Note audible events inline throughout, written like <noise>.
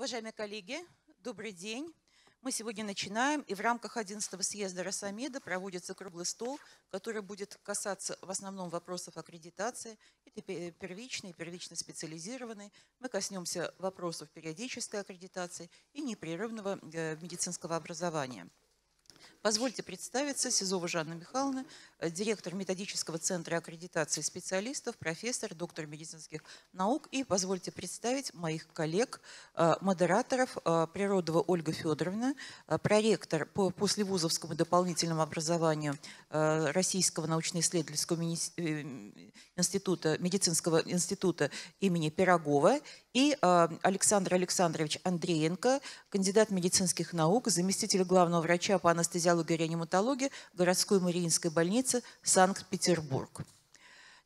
Уважаемые коллеги, добрый день. Мы сегодня начинаем, и в рамках 11 съезда Росамеда проводится круглый стол, который будет касаться в основном вопросов аккредитации. Это первичные, первично специализированные. Мы коснемся вопросов периодической аккредитации и непрерывного э, медицинского образования. Позвольте представиться, Сизова Жанна Михайловна, э, директор методического центра аккредитации специалистов, профессор, доктор медицинских наук. И позвольте представить моих коллег, э, модераторов, э, Природова Ольга Федоровна, проректор по послевузовскому дополнительному образованию Российского научно-исследовательского института, медицинского института имени Пирогова и э, Александр Александрович Андреенко, кандидат медицинских наук, заместитель главного врача по анестезиологии и реаниматологии городской Мариинской больницы Санкт-Петербург.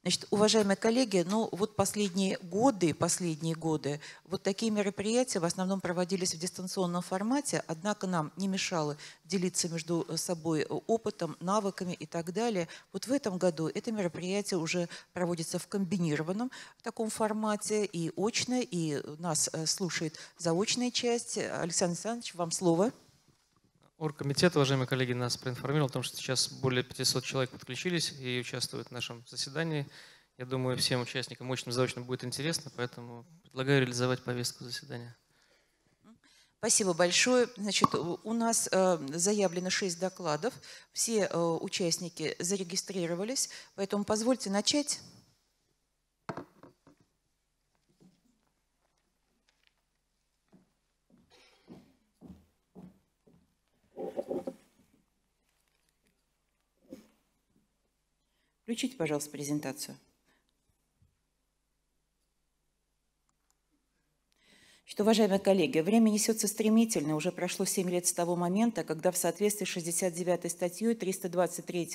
Значит, уважаемые коллеги, ну вот последние годы, последние годы, вот такие мероприятия в основном проводились в дистанционном формате, однако нам не мешало делиться между э, собой э, опытом, навыками и так далее. Вот в этом году это мероприятие уже проводится в комбинированном таком формате, и очно, и нас э, слушает заочная часть. Александр Александрович, вам слово. Оргкомитет, уважаемые коллеги, нас проинформировал о том, что сейчас более 500 человек подключились и участвуют в нашем заседании. Я думаю, всем участникам очень заочно будет интересно, поэтому предлагаю реализовать повестку заседания. Спасибо большое. Значит, у нас э, заявлено 6 докладов. Все э, участники зарегистрировались, поэтому позвольте начать. Включите, пожалуйста, презентацию. Что, уважаемые коллеги, время несется стремительно. Уже прошло 7 лет с того момента, когда в соответствии с 69 статьей 323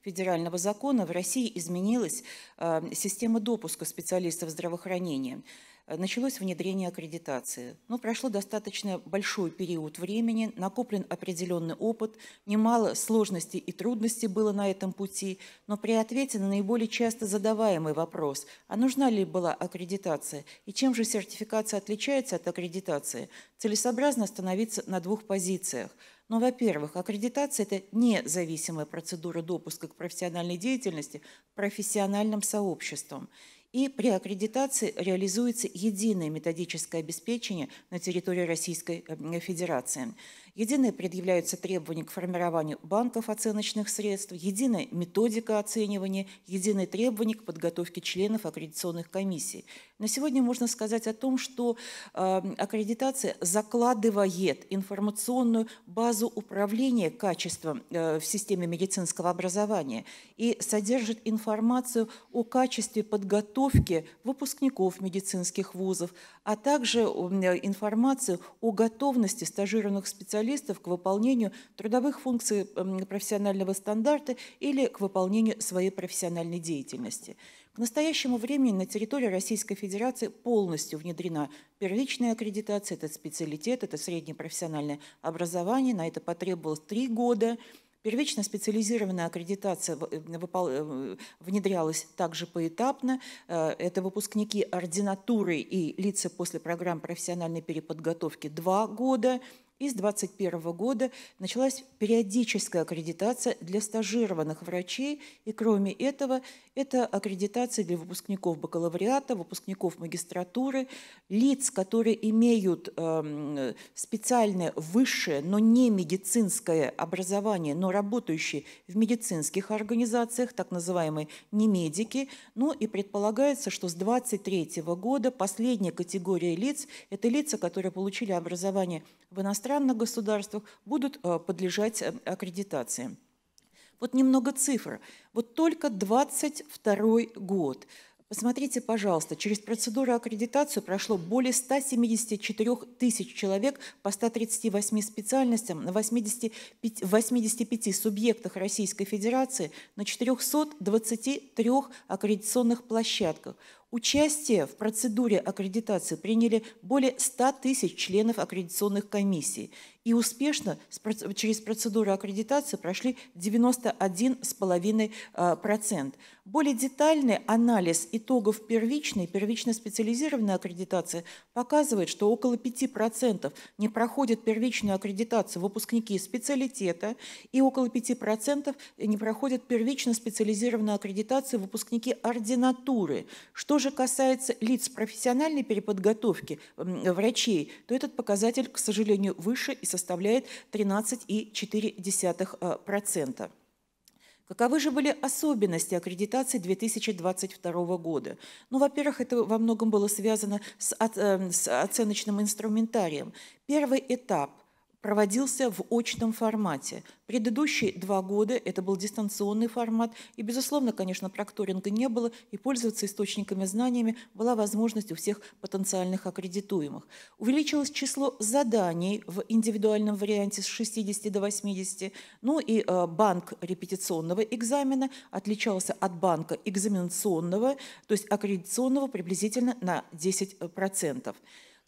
федерального закона в России изменилась э, система допуска специалистов здравоохранения. Э, началось внедрение аккредитации. Но ну, прошло достаточно большой период времени, накоплен определенный опыт, немало сложностей и трудностей было на этом пути, но при ответе на наиболее часто задаваемый вопрос, а нужна ли была аккредитация и чем же сертификация отличается от аккредитации, целесообразно остановиться на двух позициях ну, – но, во-первых, аккредитация – это независимая процедура допуска к профессиональной деятельности профессиональным сообществом. И при аккредитации реализуется единое методическое обеспечение на территории Российской э, Федерации. Единые предъявляются требования к формированию банков оценочных средств, единая методика оценивания, единые требования к подготовке членов аккредитационных комиссий. На сегодня можно сказать о том, что э, аккредитация закладывает информационную базу управления качеством э, в системе медицинского образования и содержит информацию о качестве подготовки выпускников медицинских вузов, а также э, информацию о готовности стажированных специалистов специалистов к выполнению трудовых функций эм, профессионального стандарта или к выполнению своей профессиональной деятельности. К настоящему времени на территории Российской Федерации полностью внедрена первичная аккредитация, это специалитет, это среднее профессиональное образование, на это потребовалось три года. Первично специализированная аккредитация э, э, внедрялась также поэтапно. Э, это выпускники ординатуры и лица после программ профессиональной переподготовки два года, и с 2021 года началась периодическая аккредитация для стажированных врачей. И кроме этого, это аккредитация для выпускников бакалавриата, выпускников магистратуры, лиц, которые имеют эм, специальное высшее, но не медицинское образование, но работающие в медицинских организациях, так называемые немедики. Ну и предполагается, что с 2023 года последняя категория лиц – это лица, которые получили образование в иностранном иностранных государствах будут э, подлежать э, аккредитации. Вот немного цифр. Вот только 22 год. Посмотрите, пожалуйста, через процедуру аккредитации прошло более 174 тысяч человек по 138 специальностям на 85, 85 субъектах Российской Федерации на 423 аккредитационных площадках. Участие в процедуре аккредитации приняли более 100 тысяч членов аккредитационных комиссий и успешно через процедуру аккредитации прошли 91,5%. А, более детальный анализ итогов первичной первично-специализированной аккредитации показывает, что около 5% не проходят первичную аккредитацию выпускники специалитета и около 5% не проходят первично-специализированную аккредитацию выпускники ординатуры. Что же? же касается лиц профессиональной переподготовки врачей, то этот показатель, к сожалению, выше и составляет 13,4%. Э, Каковы же были особенности аккредитации 2022 года? Ну, во-первых, это во многом было связано с, э, оценочным инструментарием. Первый этап – проводился в очном формате. Предыдущие два года это был дистанционный формат, и, безусловно, конечно, прокторинга не было, и пользоваться источниками знаниями была возможность у всех потенциальных аккредитуемых. Увеличилось число заданий в индивидуальном варианте с 60 до 80, ну и э, банк репетиционного экзамена отличался от банка экзаменационного, то есть аккредитационного приблизительно на 10%.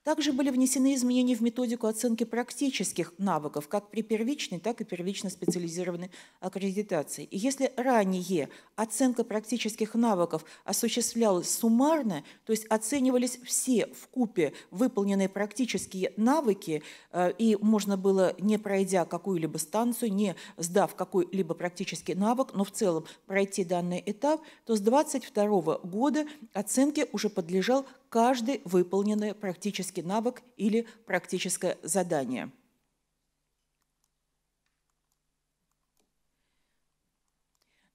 Также были внесены изменения в методику оценки практических навыков как при первичной, так и первично-специализированной аккредитации. И если ранее оценка практических навыков осуществлялась суммарно, то есть оценивались все в купе выполненные практические навыки, э, и можно было, не пройдя какую-либо станцию, не сдав какой-либо практический навык, но в целом пройти данный этап, то с 2022 года оценке уже подлежал каждый выполненный практический навык или практическое задание –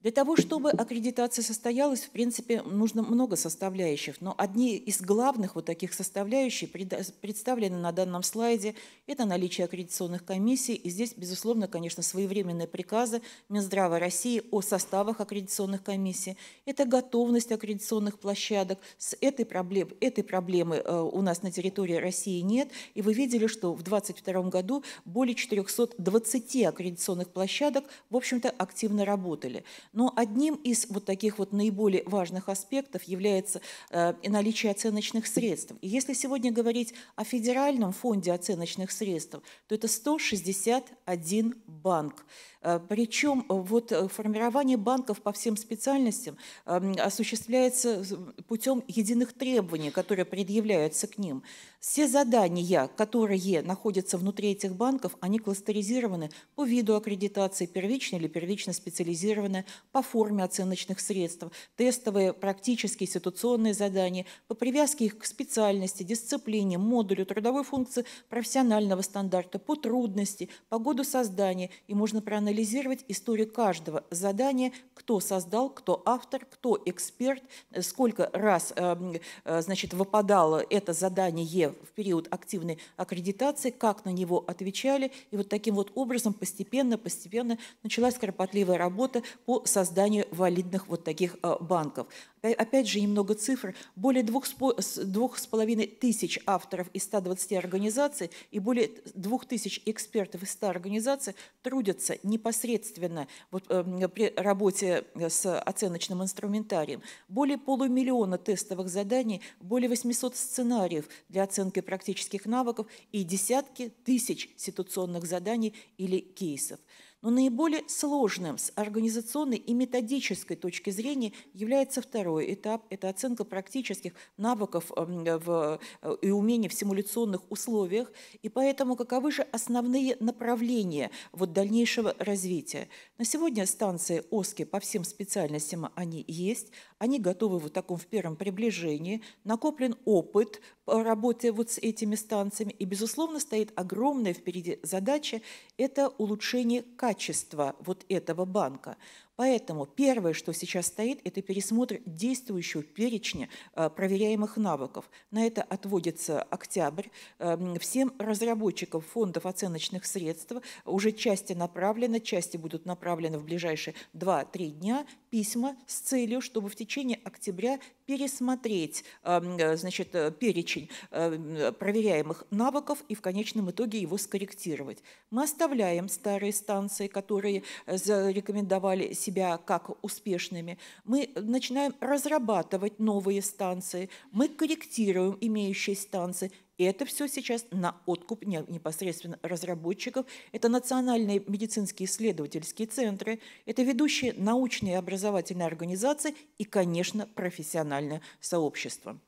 Для того, чтобы аккредитация состоялась, в принципе, нужно много составляющих, но одни из главных вот таких составляющих представлены на данном слайде. Это наличие аккредитационных комиссий, и здесь, безусловно, конечно, своевременные приказы Минздрава России о составах аккредитационных комиссий. Это готовность аккредитационных площадок. С этой, проблемой этой проблемы э, у нас на территории России нет, и вы видели, что в 2022 году более 420 аккредитационных площадок, в общем-то, активно работали. Но одним из вот таких вот наиболее важных аспектов является э, наличие оценочных средств. И если сегодня говорить о федеральном фонде оценочных средств, то это 161 банк. Э, Причем э, вот э, формирование банков по всем специальностям эм, осуществляется путем единых требований, которые предъявляются к ним. Все задания, которые находятся внутри этих банков, они кластеризированы по виду аккредитации, первичной или первично-специализированная, по форме оценочных средств, тестовые, практические, ситуационные задания, по привязке их к специальности, дисциплине, модулю, трудовой функции профессионального стандарта, по трудности, по году создания, и можно проанализировать проанализировать историю каждого задания, кто создал, кто автор, кто эксперт, сколько раз эм, э, значит, выпадало это задание в период активной аккредитации, как на него отвечали. И вот таким вот образом постепенно, постепенно началась кропотливая работа по созданию валидных вот таких э, банков. Э, опять же, немного цифр. Более двух с половиной тысяч авторов из 120 организаций и более двух тысяч экспертов из 100 организаций трудятся непосредственно вот, эм, при работе э, с оценочным инструментарием. Более полумиллиона тестовых заданий, более 800 сценариев для оценки практических навыков и десятки тысяч ситуационных заданий или кейсов. Но наиболее сложным с организационной и методической точки зрения является второй этап – это оценка практических навыков эм, в, э, и умений в симуляционных условиях. И поэтому каковы же основные направления вот дальнейшего развития? На сегодня станции ОСКИ по всем специальностям они есть они готовы вот в таком в первом приближении, накоплен опыт по работе вот с этими станциями, и, безусловно, стоит огромная впереди задача – это улучшение качества вот этого банка. Поэтому первое, что сейчас стоит, это пересмотр действующего перечня а, проверяемых навыков. На это отводится октябрь. Эм, всем разработчикам фондов оценочных средств уже части направлены, части будут направлены в ближайшие 2-3 дня письма с целью, чтобы в течение октября пересмотреть эм, э, значит, э, перечень эм, э, проверяемых навыков и в конечном итоге его скорректировать. Мы оставляем старые станции, которые зарекомендовали себя как успешными. Мы начинаем разрабатывать новые станции, мы корректируем имеющие станции и это все сейчас на откуп непосредственно разработчиков. Это национальные медицинские исследовательские центры, это ведущие научные и образовательные организации и, конечно, профессиональное сообщество.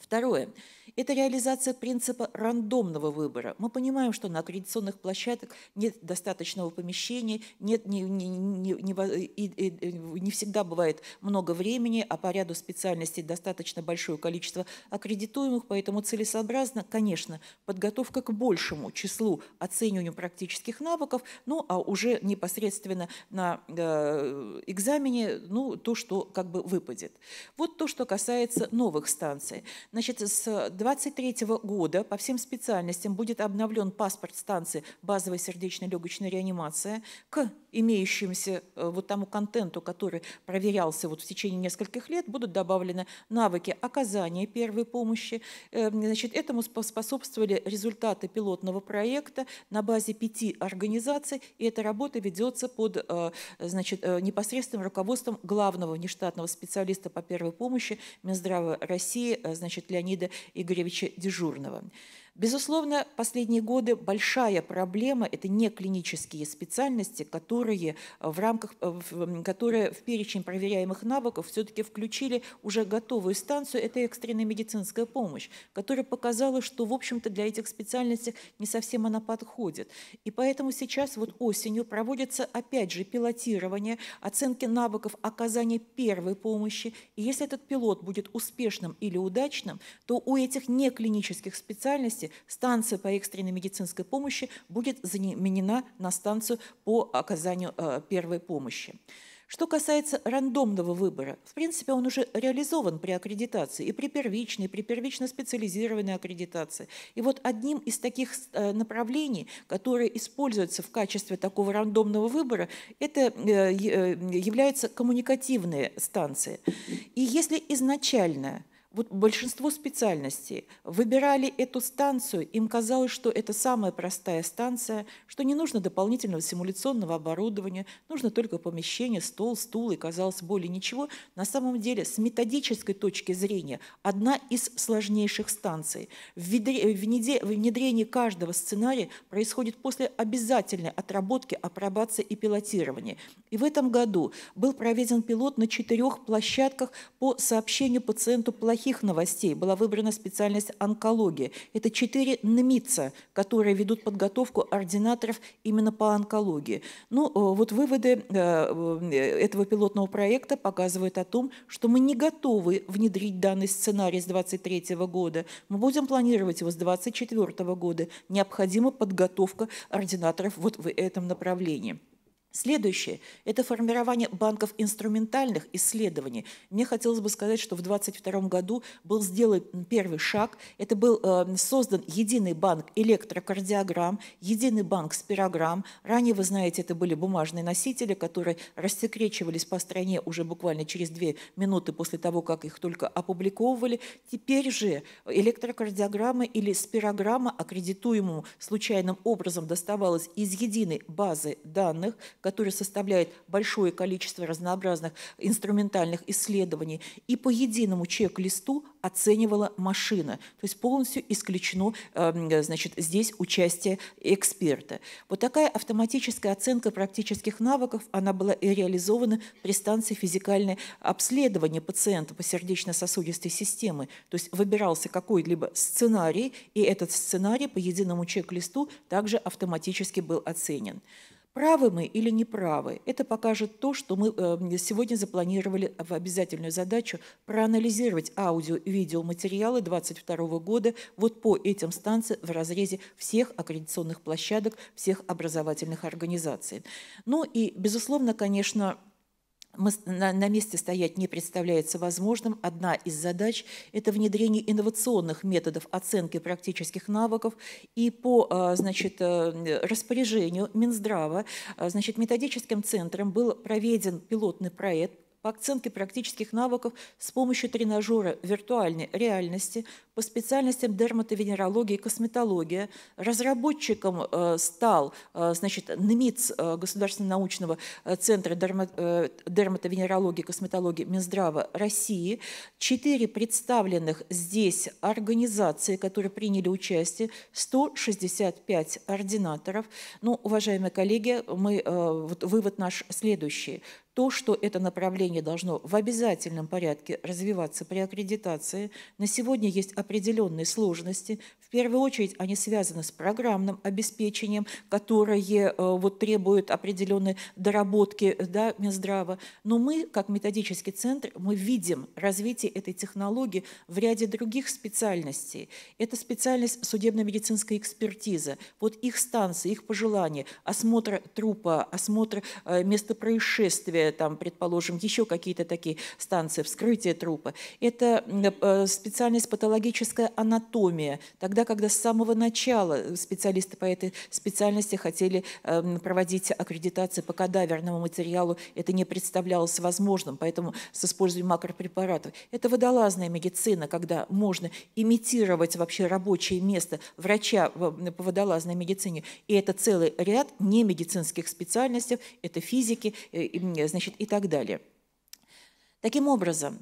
Второе. Это реализация принципа рандомного выбора. Мы понимаем, что на аккредитационных площадках нет достаточного помещения, нет, не, не, не, не, и, и, не всегда бывает много времени, а по ряду специальностей достаточно большое количество аккредитуемых, поэтому целесообразно, конечно, подготовка к большему числу оцениванию практических навыков, ну а уже непосредственно на э, экзамене, ну то, что как бы выпадет. Вот то, что касается новых станций. Значит, с 2023 года по всем специальностям будет обновлен паспорт станции базовой сердечно-легочной реанимации к имеющимся э, вот тому контенту, который проверялся вот в течение нескольких лет, будут добавлены навыки оказания первой помощи. Эм, значит, этому способствовали результаты пилотного проекта на базе пяти организаций, и эта работа ведется под э, значит, э, непосредственным руководством главного внештатного специалиста по первой помощи Минздрава России, значит, Леонида Игоревича Дежурного. Безусловно, последние годы большая проблема – это не клинические специальности, которые э, в, рамках, э, которые в перечень проверяемых навыков все-таки включили уже готовую станцию – это экстренная медицинская помощь, которая показала, что, в общем-то, для этих специальностей не совсем она подходит. И поэтому сейчас вот осенью проводится, опять же, пилотирование, оценки навыков оказания первой помощи. И если этот пилот будет успешным или удачным, то у этих неклинических специальностей деятельности станция по экстренной медицинской помощи будет заменена на станцию по оказанию э, первой помощи. Что касается рандомного выбора, в принципе, он уже реализован при аккредитации, и при первичной, и при первично-специализированной аккредитации. И вот одним из таких э, направлений, которые используются в качестве такого рандомного выбора, это э, являются коммуникативные станции. И если изначально вот большинство специальностей выбирали эту станцию, им казалось, что это самая простая станция, что не нужно дополнительного симуляционного оборудования, нужно только помещение, стол, стул и, казалось, более ничего. На самом деле, с методической точки зрения, одна из сложнейших станций. Внедрение каждого сценария происходит после обязательной отработки, апробации и пилотирования. И в этом году был проведен пилот на четырех площадках по сообщению пациенту плохих плохих новостей была выбрана специальность онкология. Это четыре НМИЦа, которые ведут подготовку ординаторов именно по онкологии. Ну, э, вот выводы э, э, этого пилотного проекта показывают о том, что мы не готовы внедрить данный сценарий с 2023 года. Мы будем планировать его с 2024 года. Необходима подготовка ординаторов вот в этом направлении. Следующее – это формирование банков инструментальных исследований. Мне хотелось бы сказать, что в 2022 году был сделан первый шаг. Это был э, создан единый банк электрокардиограмм, единый банк спирограмм. Ранее, вы знаете, это были бумажные носители, которые рассекречивались по стране уже буквально через две минуты после того, как их только опубликовывали. Теперь же электрокардиограмма или спирограмма аккредитуемому случайным образом доставалась из единой базы данных – который составляет большое количество разнообразных инструментальных исследований, и по единому чек-листу оценивала машина. То есть полностью исключено эм, значит, здесь участие эксперта. Вот такая автоматическая оценка практических навыков, она была и реализована при станции физикальное обследование пациента по сердечно-сосудистой системе. То есть выбирался какой-либо сценарий, и этот сценарий по единому чек-листу также автоматически был оценен. Правы мы или не правы, это покажет то, что мы э, сегодня запланировали в обязательную задачу проанализировать аудио и видеоматериалы 2022 года вот по этим станциям в разрезе всех аккредитационных площадок, всех образовательных организаций. Ну и, безусловно, конечно, на месте стоять не представляется возможным. Одна из задач – это внедрение инновационных методов оценки практических навыков и по а, значит, э, распоряжению Минздрава а, значит, методическим центром был проведен пилотный проект по оценке практических навыков с помощью тренажера виртуальной реальности по специальностям дерматовенерология и косметология. Разработчиком э, стал э, значит, НМИЦ э, Государственного научного центра дерматовенерологии и косметологии Минздрава России. Четыре представленных здесь организации, которые приняли участие, 165 ординаторов. Ну, уважаемые коллеги, мы, вот вывод наш следующий то, что это направление должно в обязательном порядке развиваться при аккредитации, на сегодня есть определенные сложности первую очередь они связаны с программным обеспечением, которое э, вот, требует определенной доработки да, Минздрава. Но мы, как методический центр, мы видим развитие этой технологии в ряде других специальностей. Это специальность судебно-медицинской экспертизы. Вот их станции, их пожелания, осмотр трупа, осмотр э, места происшествия, там, предположим, еще какие-то такие станции, вскрытие трупа. Это э, специальность патологическая анатомия. Тогда тогда, когда с самого начала э, специалисты по этой специальности хотели эм, проводить аккредитацию по кадаверному материалу, это не представлялось возможным, поэтому с использованием макропрепаратов. Это водолазная медицина, когда можно имитировать вообще рабочее место врача по водолазной медицине. И это целый ряд немедицинских специальностей, это физики э, значит, и так далее. Таким образом,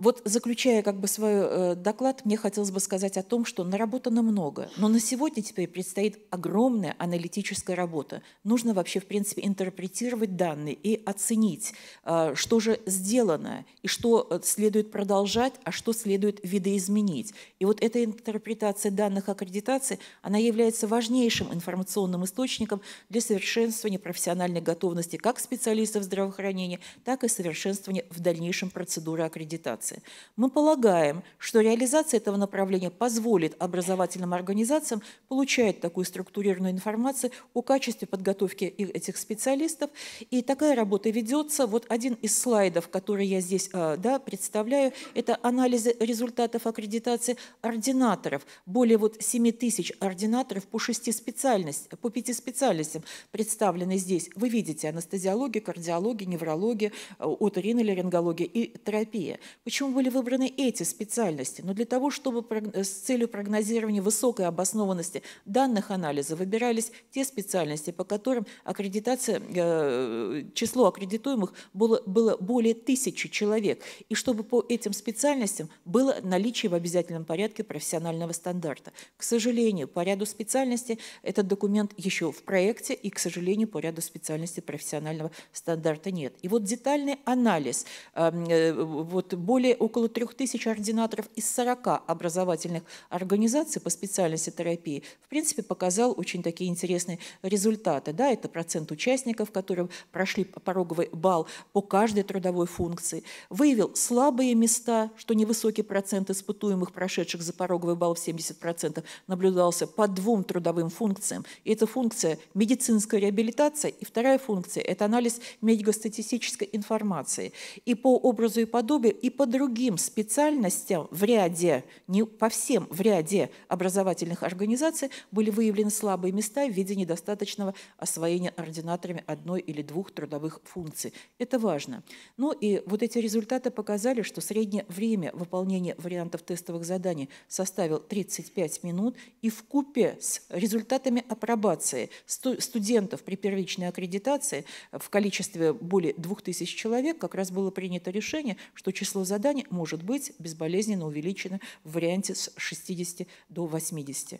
вот заключая как бы свой э, доклад, мне хотелось бы сказать о том, что наработано много, но на сегодня теперь предстоит огромная аналитическая работа. Нужно вообще, в принципе, интерпретировать данные и оценить, э, что же сделано, и что э, следует продолжать, а что следует видоизменить. И вот эта интерпретация данных аккредитации, она является важнейшим информационным источником для совершенствования профессиональной готовности как специалистов здравоохранения, так и совершенствования в дальнейшем процедуры аккредитации реализации. Мы полагаем, что реализация этого направления позволит образовательным организациям получать такую структурированную информацию о качестве подготовки этих специалистов. И такая работа ведется. Вот один из слайдов, который я здесь а, да, представляю, это анализы результатов аккредитации ординаторов. Более вот 7 тысяч ординаторов по, шести специальностям, по пяти специальностям представлены здесь. Вы видите анестезиология, кардиология, неврология, оториноларингология э, и терапия. Почему Почему были выбраны эти специальности, но ну, для того, чтобы э, с целью прогнозирования высокой обоснованности данных анализа выбирались те специальности, по которым аккредитация, э, число аккредитуемых было, было более тысячи человек, и чтобы по этим специальностям было наличие в обязательном порядке профессионального стандарта. К сожалению, по ряду специальностей этот документ еще в проекте, и, к сожалению, по ряду специальностей профессионального стандарта нет. И вот детальный анализ, э, вот более более около 3000 ординаторов из 40 образовательных организаций по специальности терапии, в принципе, показал очень такие интересные результаты. Да, это процент участников, которые прошли пороговый балл по каждой трудовой функции. Выявил слабые места, что невысокий процент испытуемых, прошедших за пороговый балл в 70%, наблюдался по двум трудовым функциям. И это функция медицинская реабилитация, и вторая функция – это анализ медико-статистической информации. И по образу и подобию, и по другим специальностям в ряде, не по всем в ряде образовательных организаций были выявлены слабые места в виде недостаточного освоения ординаторами одной или двух трудовых функций. Это важно. Ну и вот эти результаты показали, что среднее время выполнения вариантов тестовых заданий составил 35 минут и в купе с результатами апробации студентов при первичной аккредитации в количестве более 2000 человек как раз было принято решение, что число заданий заданий может быть безболезненно увеличено в варианте с 60 до 80.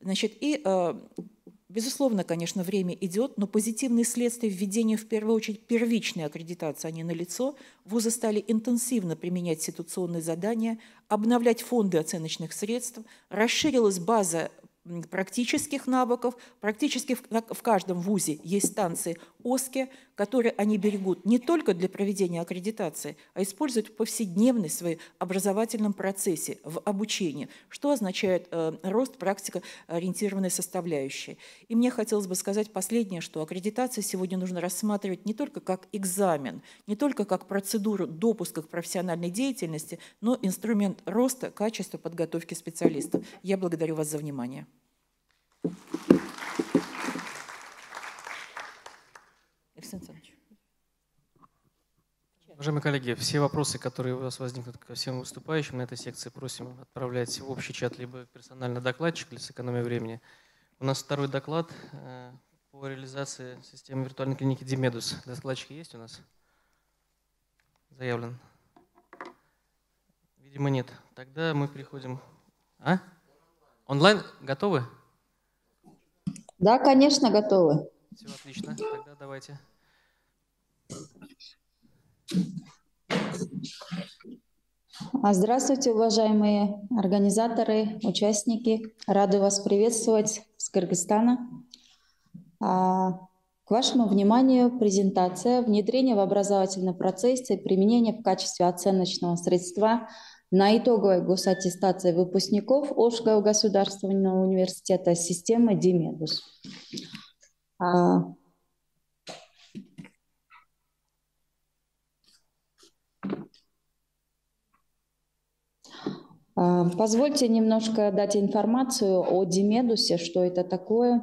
Значит, и э, Безусловно, конечно, время идет, но позитивные следствия введения, в первую очередь, первичной аккредитации, они а налицо. Вузы стали интенсивно применять ситуационные задания, обновлять фонды оценочных средств, расширилась база практических навыков. Практически в каждом вузе есть станции Оске, которые они берегут не только для проведения аккредитации, а используют в повседневной своей образовательном процессе, в обучении, что означает э, рост практикоориентированной составляющей. И мне хотелось бы сказать последнее, что аккредитация сегодня нужно рассматривать не только как экзамен, не только как процедуру допуска к профессиональной деятельности, но инструмент роста качества подготовки специалистов. Я благодарю вас за внимание. Thank you. Александр Уважаемые коллеги, все вопросы, которые у вас возникнут ко всем выступающим на этой секции, просим отправлять в общий чат либо персонально докладчик для сэкономии времени. У нас второй доклад э, по реализации системы виртуальной клиники Димедус. Докладчик есть у нас? Заявлен. Видимо, нет. Тогда мы переходим. А? Онлайн готовы? Да, конечно, готовы. Все отлично. Тогда давайте. А, здравствуйте, уважаемые организаторы, участники. Рады вас приветствовать с Кыргызстана. А, к вашему вниманию презентация внедрения в образовательном процессе и применение в качестве оценочного средства на итоговой госаттестации выпускников Ошского государственного университета системы Димедус. А, а, позвольте немножко дать информацию о Димедусе, что это такое.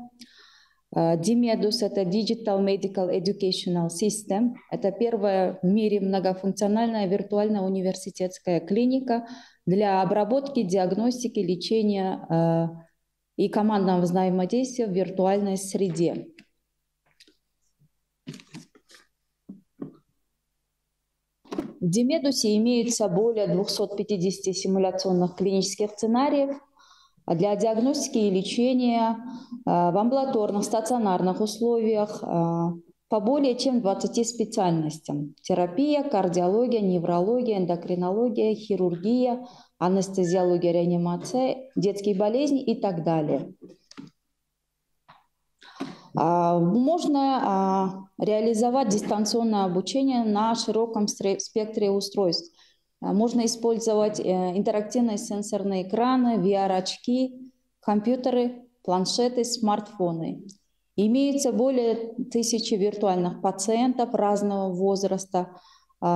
А, Димедус – это Digital Medical Educational System. Это первая в мире многофункциональная виртуальная университетская клиника для обработки, диагностики, лечения и командного взаимодействия в виртуальной среде. В Демедусе имеется более 250 симуляционных клинических сценариев для диагностики и лечения э, в амбулаторных, стационарных условиях э, по более чем 20 специальностям. Терапия, кардиология, неврология, эндокринология, хирургия, анестезиология, реанимация, детские болезни и так далее. А, можно а, реализовать дистанционное обучение на широком спектре устройств. А, можно использовать э, интерактивные сенсорные экраны, VR-очки, компьютеры, планшеты, смартфоны. Имеется более тысячи виртуальных пациентов разного возраста,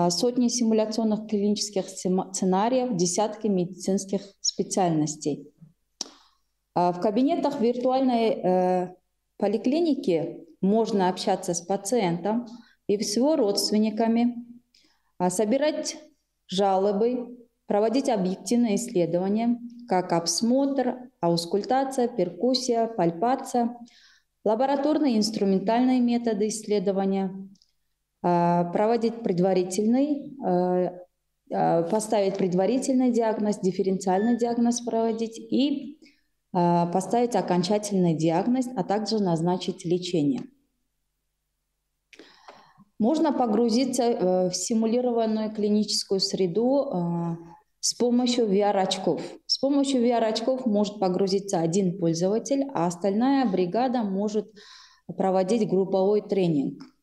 сотни симуляционных клинических сценариев, десятки медицинских специальностей. В кабинетах виртуальной э, в поликлинике можно общаться с пациентом и с его родственниками, а, собирать жалобы, проводить объективные исследования, как обсмотр, аускультация, перкуссия, пальпация, лабораторные и инструментальные методы исследования, а, проводить предварительный, а, поставить предварительный диагноз, дифференциальный диагноз проводить и а, поставить окончательный диагноз, а также назначить лечение. Можно погрузиться э, в симулированную клиническую среду э, с помощью VR-очков. С помощью VR-очков может погрузиться один пользователь, а остальная бригада может проводить групповой тренинг –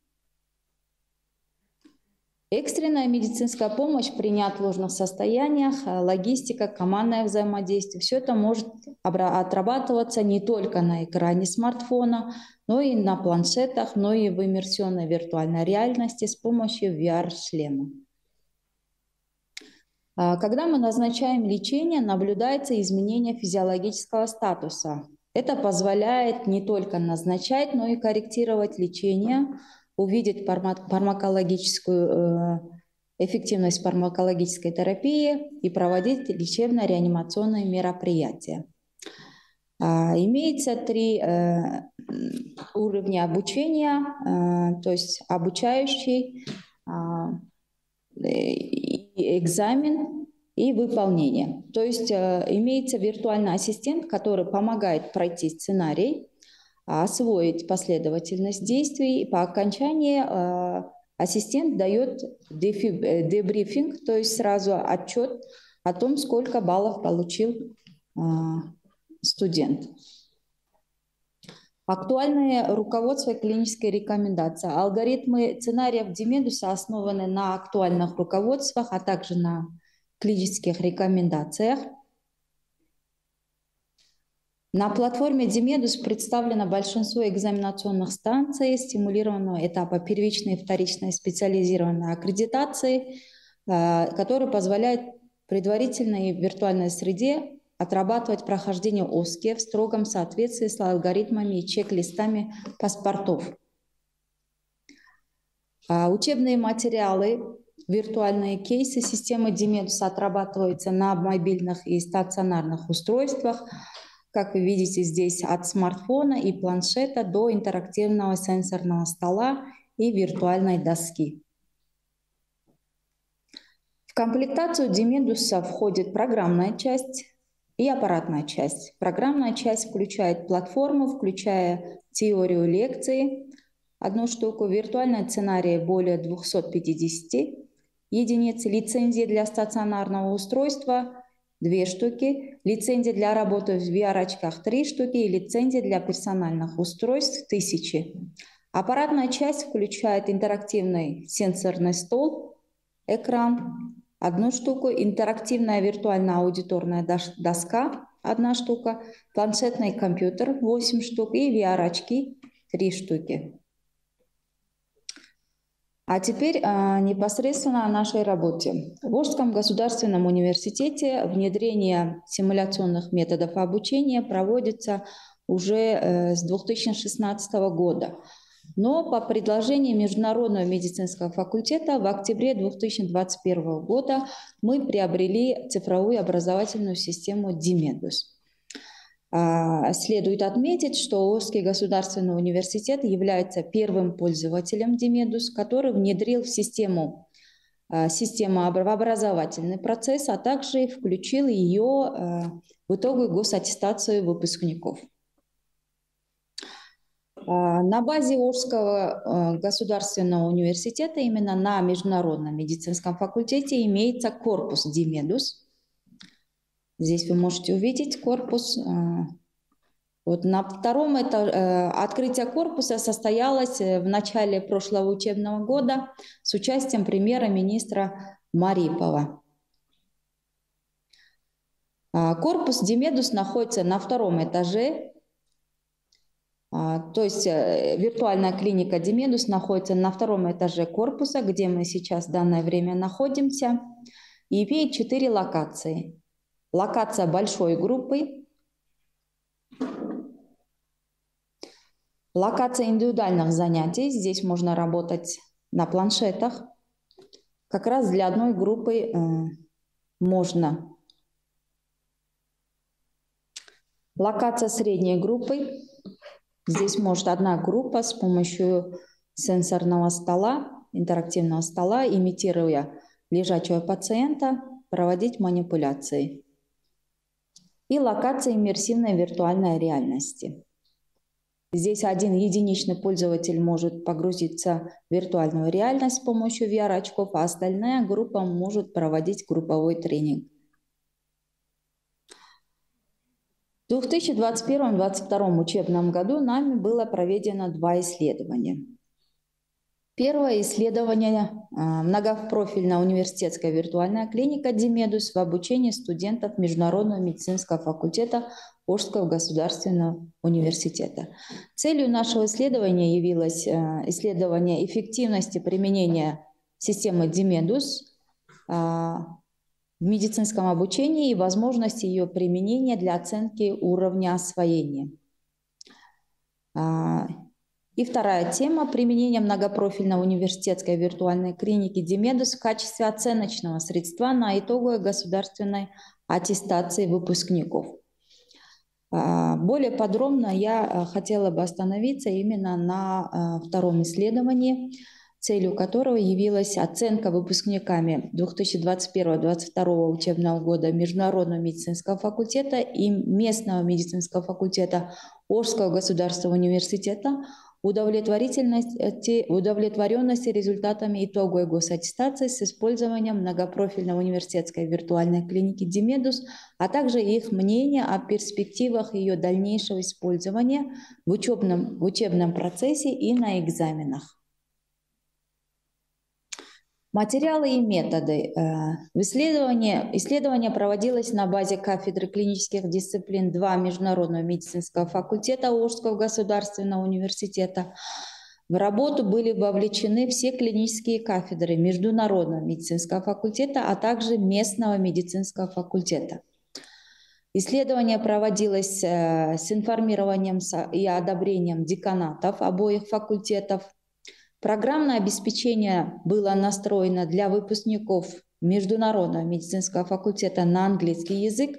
Экстренная медицинская помощь при неотложных состояниях, э, логистика, командное взаимодействие, все это может отрабатываться не только на экране смартфона, но и на планшетах, но и в иммерсионной виртуальной реальности с помощью VR-шлема. Э, когда мы назначаем лечение, наблюдается изменение физиологического статуса. Это позволяет не только назначать, но и корректировать лечение, увидеть фармакологическую э, эффективность фармакологической терапии и проводить лечебно-реанимационные мероприятия. А, имеется три э, уровня обучения, э, то есть обучающий, а, экзамен и выполнение. То есть имеется виртуальный ассистент, который помогает пройти сценарий, а, освоить последовательность действий. и По окончании а, ассистент дает э, дебрифинг, то есть сразу отчет о том, сколько баллов получил а, студент. Актуальное руководство и клиническая рекомендация, Алгоритмы сценариев Демедуса основаны на актуальных руководствах, а также на клинических рекомендациях – на платформе Демедус представлено большинство экзаменационных станций стимулированного этапа первичной и вторичной специализированной аккредитации, э, который позволяет предварительной и виртуальной среде отрабатывать прохождение ОСКЕ в строгом соответствии с алгоритмами и чек-листами паспортов. А, учебные материалы, виртуальные кейсы системы Демедус отрабатываются на мобильных и стационарных устройствах – как вы видите здесь от смартфона и планшета до интерактивного сенсорного стола и виртуальной доски. В комплектацию Демедуса входит программная часть и аппаратная часть. Программная часть включает платформу, включая теорию лекции, одну штуку, виртуальные сценарии более 250 единиц, лицензии для стационарного устройства – две штуки, лицензия для работы в VR-очках три штуки и лицензия для персональных устройств тысячи. Аппаратная часть включает интерактивный сенсорный стол, экран, одну штуку, интерактивная виртуальная аудиторная доска, одна штука, планшетный компьютер, 8 штук и VR-очки, 3 штуки. А теперь а, непосредственно о нашей работе. В Волжском государственном университете внедрение симуляционных методов обучения проводится уже э, с 2016 года. Но по предложению Международного медицинского факультета в октябре 2021 года мы приобрели цифровую образовательную систему Димедус. А, следует отметить, что Орский государственный университет является первым пользователем Демедус, который внедрил в систему а, систему образовательный процесс, а также включил ее а, в итоге госаттестацию выпускников. На базе Орского государственного университета именно на Международном медицинском факультете имеется корпус Демедус – Здесь вы можете увидеть корпус. Э, вот на втором этаже э, открытие корпуса состоялось э, в начале прошлого учебного года с участием премьера-министра Марипова. А, корпус Демедус находится на втором этаже. А, то есть виртуальная клиника Демедус находится на втором этаже корпуса, где мы сейчас в данное время находимся, и имеет четыре локации. Локация большой группы. Локация индивидуальных занятий. Здесь можно работать на планшетах. Как раз для одной группы э, можно. Локация средней группы. Здесь может одна группа с помощью сенсорного стола, интерактивного стола, имитируя лежачего пациента, проводить манипуляции и локация иммерсивной виртуальной реальности. Здесь один единичный пользователь может погрузиться в виртуальную реальность с помощью VR-очков, а остальная группа может проводить групповой тренинг. В 2021-2022 учебном году нами было проведено два исследования – Первое исследование а, многопрофильная университетская виртуальная клиника Димедус в обучении студентов Международного медицинского факультета Ужского государственного университета. Целью нашего исследования явилось а, исследование эффективности применения системы Димедус а, в медицинском обучении и возможности ее применения для оценки уровня освоения. И вторая тема – применение многопрофильной университетской виртуальной клиники Демедус в качестве оценочного средства на итоговой государственной аттестации выпускников. А, более подробно я а, хотела бы остановиться именно на а, втором исследовании, целью которого явилась оценка выпускниками 2021-2022 учебного года Международного медицинского факультета и местного медицинского факультета Орского государственного университета – удовлетворительности, э, удовлетворенности результатами итоговой госаттестации с использованием многопрофильной университетской виртуальной клиники «Димедус», а также их мнение о перспективах ее дальнейшего использования в учебном, в учебном процессе и на экзаменах. Материалы и методы. Э, исследование, исследование проводилось на базе кафедры клинических дисциплин 2 Международного медицинского факультета Ужского государственного университета. В работу были вовлечены все клинические кафедры Международного медицинского факультета, а также местного медицинского факультета. Исследование проводилось э, с информированием и одобрением деканатов обоих факультетов, Программное обеспечение было настроено для выпускников Международного медицинского факультета на английский язык,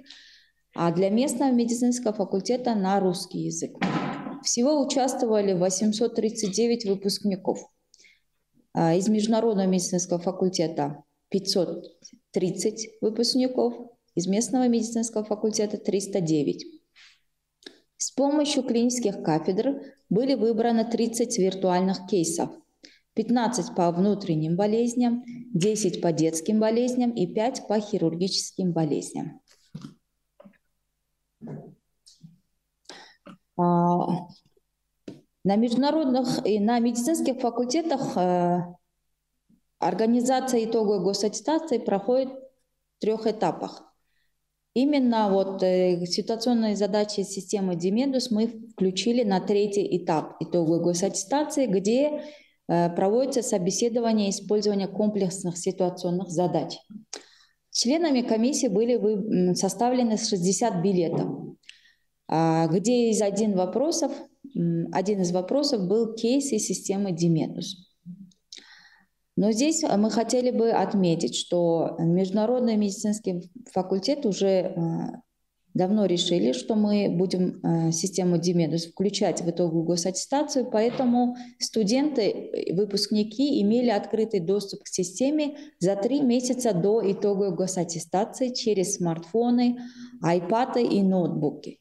а для местного медицинского факультета на русский язык. Всего участвовали 839 выпускников. А, из Международного медицинского факультета 530 выпускников, из местного медицинского факультета 309. С помощью клинических кафедр были выбраны 30 виртуальных кейсов – 15 по внутренним болезням, 10 по детским болезням и 5 по хирургическим болезням. А, на международных и на медицинских факультетах э, организация итоговой госаттестации проходит в трех этапах. Именно вот э, ситуационные задачи системы Демедус мы включили на третий этап итоговой госаттестации, где Э, проводится собеседование и использование комплексных ситуационных задач. Членами комиссии были составлены 60 билетов, а, где из один, вопросов, один из вопросов был кейс из системы Диметус. Но здесь э, мы хотели бы отметить, что Международный медицинский факультет уже э, давно решили, что мы будем э, систему Димедус включать в итоговую госаттестацию, поэтому студенты, э, выпускники имели открытый доступ к системе за три месяца до итоговой госаттестации через смартфоны, айпады и ноутбуки.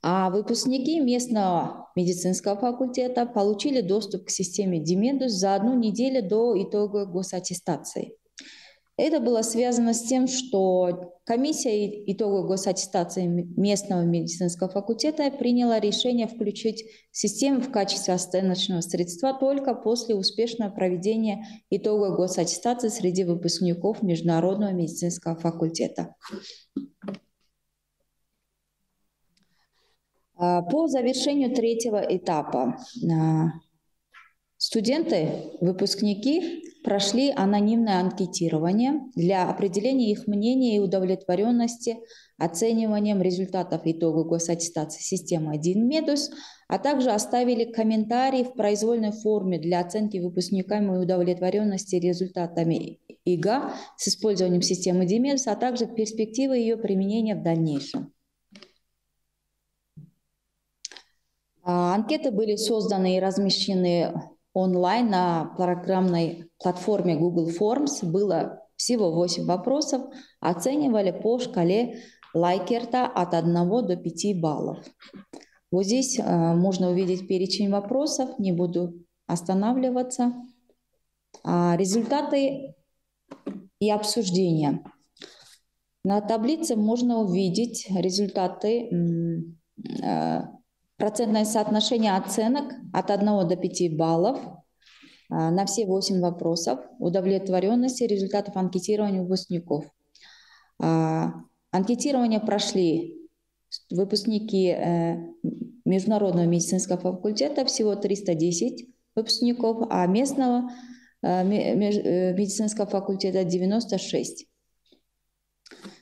А выпускники местного медицинского факультета получили доступ к системе Димедус за одну неделю до итога госаттестации – это было связано с тем, что комиссия итогов госаттестации местного медицинского факультета приняла решение включить систему в качестве оценочного средства только после успешного проведения итогов госаттестации среди выпускников Международного медицинского факультета. А, по завершению третьего этапа а, Студенты, выпускники прошли анонимное анкетирование для определения их мнения и удовлетворенности оцениванием результатов итогов госаттестации системы 1 Медус, а также оставили комментарии в произвольной форме для оценки выпускниками и удовлетворенности результатами ИГА с использованием системы Демедус, а также перспективы ее применения в дальнейшем. А, анкеты были созданы и размещены онлайн на программной платформе Google Forms было всего 8 вопросов, оценивали по шкале Лайкерта от 1 до 5 баллов. Вот здесь э, можно увидеть перечень вопросов, не буду останавливаться. А, результаты и обсуждения. На таблице можно увидеть результаты э, Процентное соотношение оценок от 1 до 5 баллов а, на все 8 вопросов удовлетворенности результатов анкетирования выпускников. А, анкетирование прошли выпускники э, Международного медицинского факультета, всего 310 выпускников, а местного э, э, медицинского факультета 96.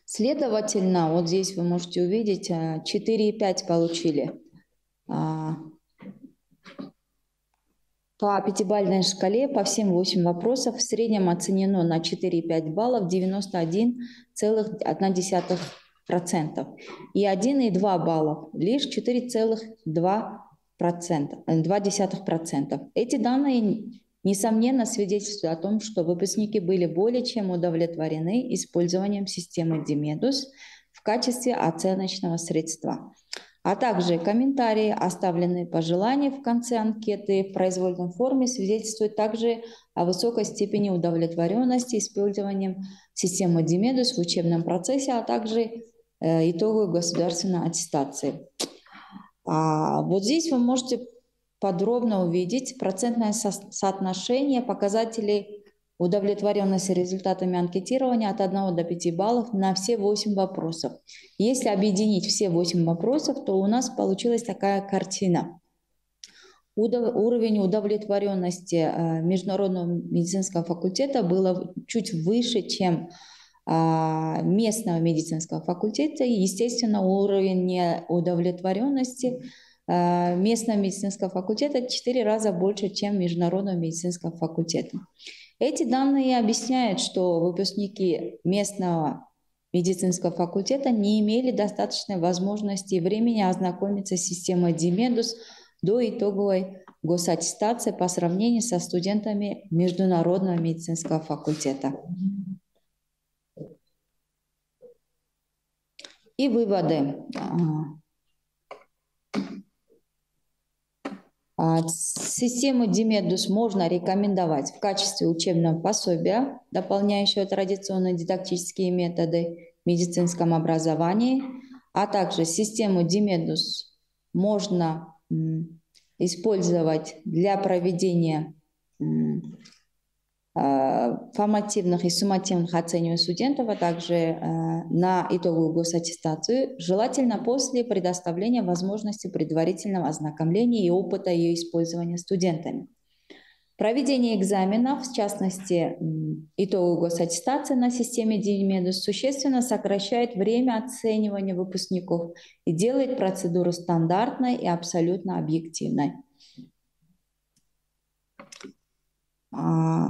Следовательно, вот здесь вы можете увидеть, 4,5 получили – а, по пятибалльной шкале по всем восемь вопросов в среднем оценено на 4,5 баллов 91,1%. И 1,2 баллов лишь 4,2%. 0,2%. Эти данные, несомненно, свидетельствуют о том, что выпускники были более чем удовлетворены использованием системы Демедус в качестве оценочного средства а также комментарии, оставленные пожелания в конце анкеты в произвольной форме свидетельствуют также о высокой степени удовлетворенности использованием системы Демедус в учебном процессе, а также э, итоговой государственной аттестации. А вот здесь вы можете подробно увидеть процентное со соотношение показателей Удовлетворенность результатами анкетирования от 1 до 5 баллов на все 8 вопросов. Если объединить все 8 вопросов, то у нас получилась такая картина. Удов... Уровень удовлетворенности э, Международного медицинского факультета был чуть выше, чем а, местного медицинского факультета. и, Естественно, уровень неудовлетворенности э, местного медицинского факультета в 4 раза больше, чем международного медицинского факультета. Эти данные объясняют, что выпускники местного медицинского факультета не имели достаточной возможности и времени ознакомиться с системой Димедус до итоговой госаттестации по сравнению со студентами Международного медицинского факультета. И выводы. А, систему Димедус можно рекомендовать в качестве учебного пособия, дополняющего традиционные дидактические методы в медицинском образовании, а также систему Димедус можно использовать для проведения Э, формативных и суммативных оцениваний студентов, а также э, на итоговую госаттестацию, желательно после предоставления возможности предварительного ознакомления и опыта ее использования студентами. Проведение экзаменов, в частности, итоговой госаттестации на системе Димедус, существенно сокращает время оценивания выпускников и делает процедуру стандартной и абсолютно объективной. А,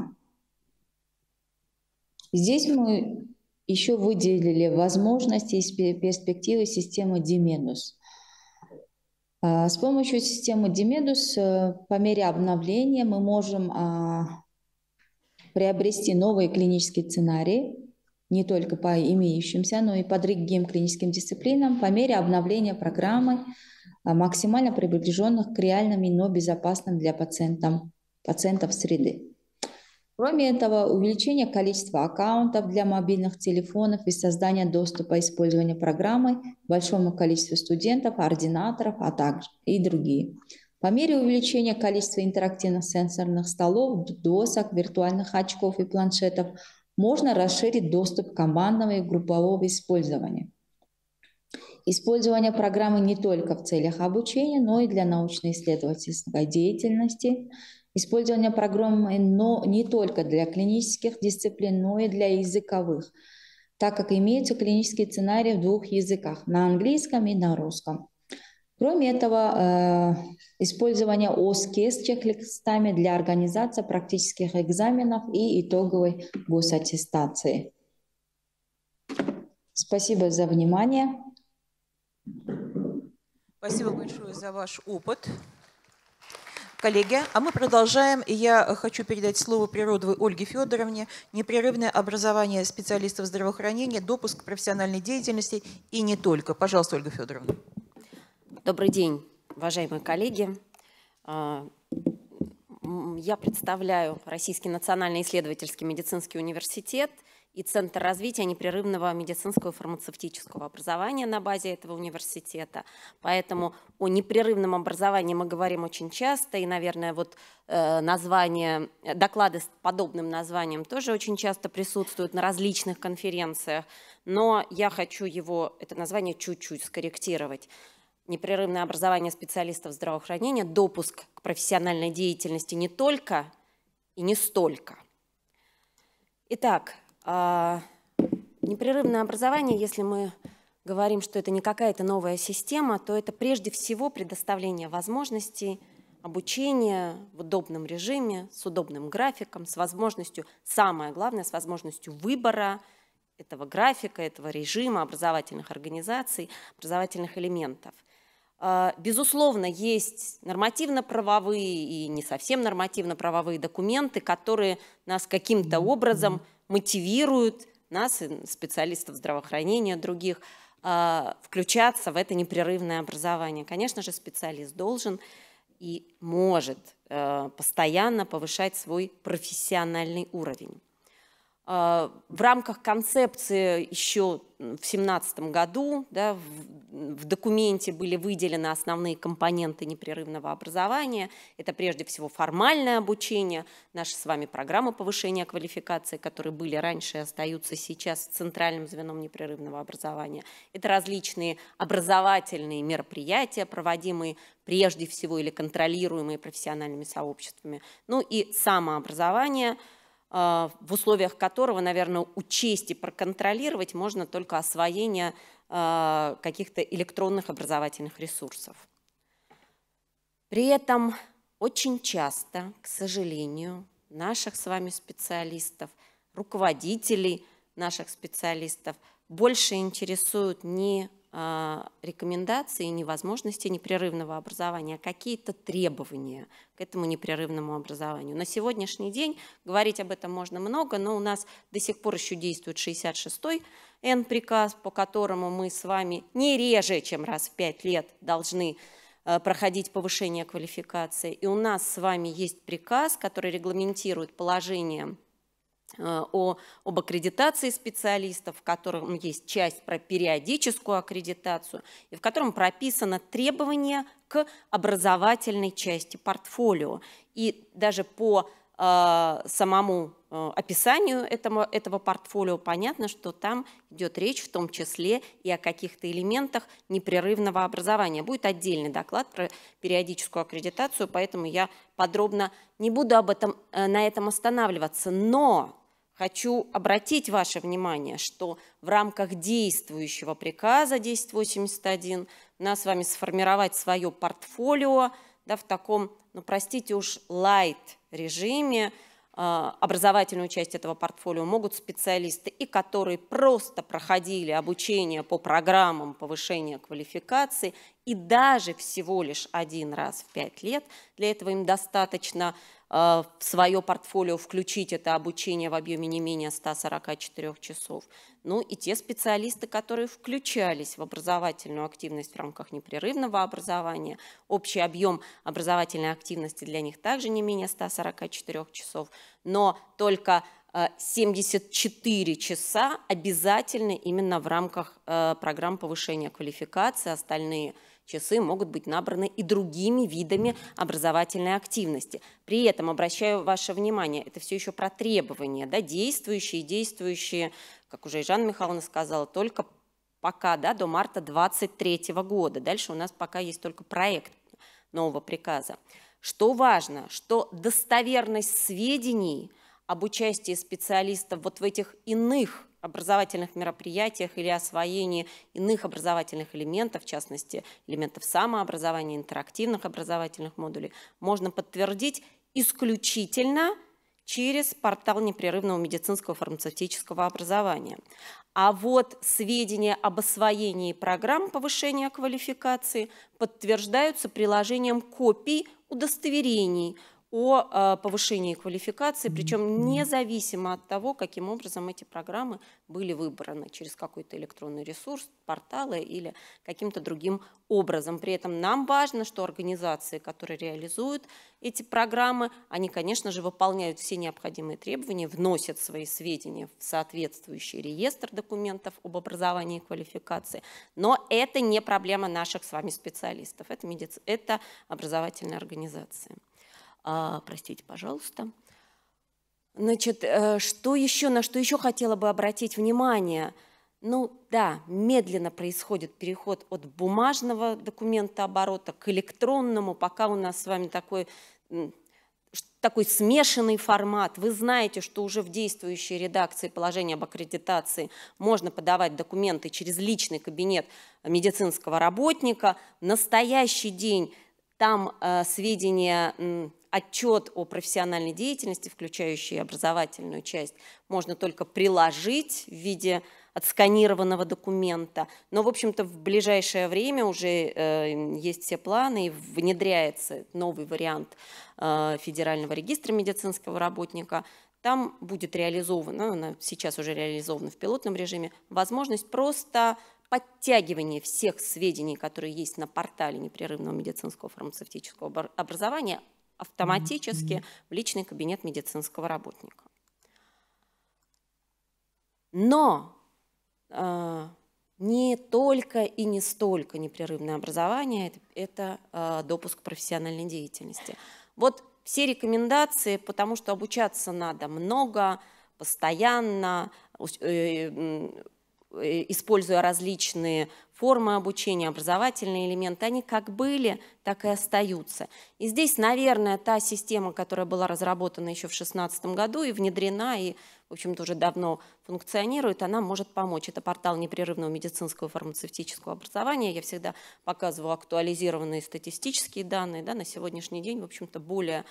Здесь мы еще выделили возможности и перспективы системы Dimedus. А, с помощью системы Dimedus э, по мере обновления мы можем а, приобрести новые клинические сценарии, не только по имеющимся, но и по другим клиническим дисциплинам по мере обновления программы, а, максимально приближенных к реальным, но безопасным для пациентов среды. Кроме этого, увеличение количества аккаунтов для мобильных телефонов и создание доступа использования программы большому количеству студентов, ординаторов, а также и другие. По мере увеличения количества интерактивных сенсорных столов, досок, виртуальных очков и планшетов можно расширить доступ командного и группового использования. Использование программы не только в целях обучения, но и для научно-исследовательской деятельности, Использование программы но не только для клинических дисциплин, но и для языковых, так как имеются клинические сценарии в двух языках, на английском и на русском. Кроме этого, э, использование ОСКЕ с чек-листами для организации практических экзаменов и итоговой госаттестации. Спасибо за внимание. Спасибо большое за ваш опыт коллеги. А мы продолжаем. и Я хочу передать слово природовой Ольге Федоровне. Непрерывное образование специалистов здравоохранения, допуск к профессиональной деятельности и не только. Пожалуйста, Ольга Федоровна. Добрый день, уважаемые коллеги. А, я представляю Российский национальный исследовательский медицинский университет – и Центр развития непрерывного медицинского и фармацевтического образования на базе этого университета. Поэтому о непрерывном образовании мы говорим очень часто, и, наверное, вот э, название, э, доклады с подобным названием тоже очень часто присутствуют на различных конференциях, но я хочу его, это название чуть-чуть скорректировать непрерывное образование специалистов здравоохранения, допуск к профессиональной деятельности не только и не столько. Итак, а, непрерывное образование, если мы говорим, что это не какая-то новая система, то это прежде всего предоставление возможностей обучения в удобном режиме, с удобным графиком, с возможностью, самое главное, с возможностью выбора этого графика, этого режима образовательных организаций, образовательных элементов. А, безусловно, есть нормативно-правовые и не совсем нормативно-правовые документы, которые нас каким-то образом мотивируют нас, специалистов здравоохранения, других, а, включаться в это непрерывное образование. Конечно же, специалист должен и может э, постоянно повышать свой профессиональный уровень. А, в рамках концепции еще в семнадцатом году да, в, в документе были выделены основные компоненты непрерывного образования. Это прежде всего формальное обучение, наши с вами программы повышения квалификации, которые были раньше и остаются сейчас центральным звеном непрерывного образования. Это различные образовательные мероприятия, проводимые прежде всего или контролируемые профессиональными сообществами. Ну и самообразование – а, в условиях которого, наверное, учесть и проконтролировать можно только освоение а, каких-то электронных образовательных ресурсов. При этом очень часто, к сожалению, наших с вами специалистов, руководителей наших специалистов больше интересуют не а, рекомендации невозможности непрерывного образования, а какие-то требования к этому непрерывному образованию. На сегодняшний день говорить об этом можно много, но у нас до сих пор еще действует 66-й Н-приказ, по которому мы с вами не реже, чем раз в 5 лет должны э, проходить повышение квалификации. И у нас с вами есть приказ, который регламентирует положение Э, о, об аккредитации специалистов, в котором есть часть про периодическую аккредитацию, и в котором прописано требование к образовательной части портфолио. И даже по э, самому э, описанию этому, этого портфолио понятно, что там идет речь в том числе и о каких-то элементах непрерывного образования. Будет отдельный доклад про периодическую аккредитацию, поэтому я подробно не буду об этом, э, на этом останавливаться, но хочу обратить ваше внимание, что в рамках действующего приказа 1081 нас с вами сформировать свое портфолио да, в таком, ну простите уж, лайт режиме, э, образовательную часть этого портфолио могут специалисты, и которые просто проходили обучение по программам повышения квалификации, и даже всего лишь один раз в пять лет. Для этого им достаточно э, в свое портфолио включить это обучение в объеме не менее 144 часов. Ну и те специалисты, которые включались в образовательную активность в рамках непрерывного образования, общий объем образовательной активности для них также не менее 144 часов, но только 74 э, часа обязательно именно в рамках э, программ повышения квалификации, остальные – часы могут быть набраны и другими видами образовательной активности. При этом обращаю ваше внимание, это все еще про требования, да, действующие, действующие, как уже и Жанна Михайловна сказала, только пока, да, до марта 2023 года. Дальше у нас пока есть только проект нового приказа. Что важно, что достоверность сведений об участии специалистов вот в этих иных образовательных мероприятиях или освоении иных образовательных элементов, в частности, элементов самообразования, интерактивных образовательных модулей, можно подтвердить исключительно через портал непрерывного медицинского фармацевтического образования. А вот сведения об освоении программ повышения квалификации подтверждаются приложением копий удостоверений – о а, повышении квалификации, причем независимо от того, каким образом эти программы были выбраны, через какой-то электронный ресурс, порталы или каким-то другим образом. При этом нам важно, что организации, которые реализуют эти программы, они, конечно же, выполняют все необходимые требования, вносят свои сведения в соответствующий реестр документов об образовании и квалификации. Но это не проблема наших с вами специалистов, это, медици... это образовательные организации. А, простите, пожалуйста. Значит, э, что еще, на что еще хотела бы обратить внимание? Ну да, медленно происходит переход от бумажного документа оборота к электронному, пока у нас с вами такой такой смешанный формат. Вы знаете, что уже в действующей редакции положения об аккредитации можно подавать документы через личный кабинет медицинского работника. В настоящий день там э, сведения отчет о профессиональной деятельности, включающий образовательную часть, можно только приложить в виде отсканированного документа. Но, в общем-то, в ближайшее время уже э, есть все планы и внедряется новый вариант э, Федерального регистра медицинского работника. Там будет реализована, она сейчас уже реализована в пилотном режиме, возможность просто подтягивания всех сведений, которые есть на портале непрерывного медицинского фармацевтического образования автоматически в личный кабинет медицинского работника. Но э, не только и не столько непрерывное образование – это, это э, допуск профессиональной деятельности. Вот все рекомендации, потому что обучаться надо много, постоянно, э, Э, используя различные формы обучения, образовательные элементы, они как были, так и остаются. И здесь, наверное, та система, которая была разработана еще в 2016 году и внедрена, и, в общем-то, уже давно функционирует, она может помочь. Это портал непрерывного медицинского и фармацевтического образования. Я всегда показываю актуализированные статистические данные. Да, на сегодняшний день, в общем-то, более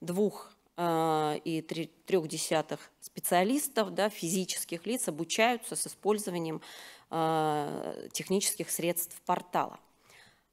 двух а, и трех десятых специалистов, да, физических лиц обучаются с использованием а, технических средств портала.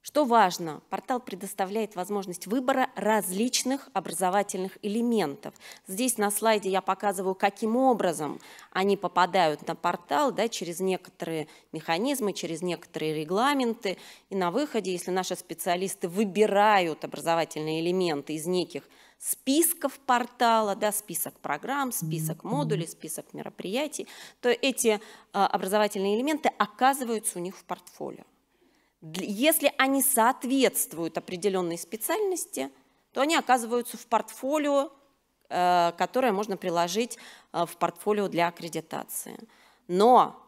Что важно, портал предоставляет возможность выбора различных образовательных элементов. Здесь на слайде я показываю, каким образом они попадают на портал, да, через некоторые механизмы, через некоторые регламенты. И на выходе, если наши специалисты выбирают образовательные элементы из неких списков портала, да, список программ, список модулей, список мероприятий, то эти а, образовательные элементы оказываются у них в портфолио. Если они соответствуют определенной специальности, то они оказываются в портфолио, э, которое можно приложить э, в портфолио для аккредитации. Но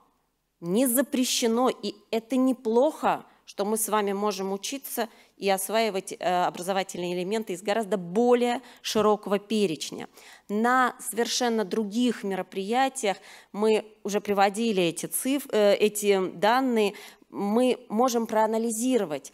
не запрещено, и это неплохо, что мы с вами можем учиться и осваивать э, образовательные элементы из гораздо более широкого перечня. На совершенно других мероприятиях мы уже приводили эти, циф, э, эти данные, мы можем проанализировать,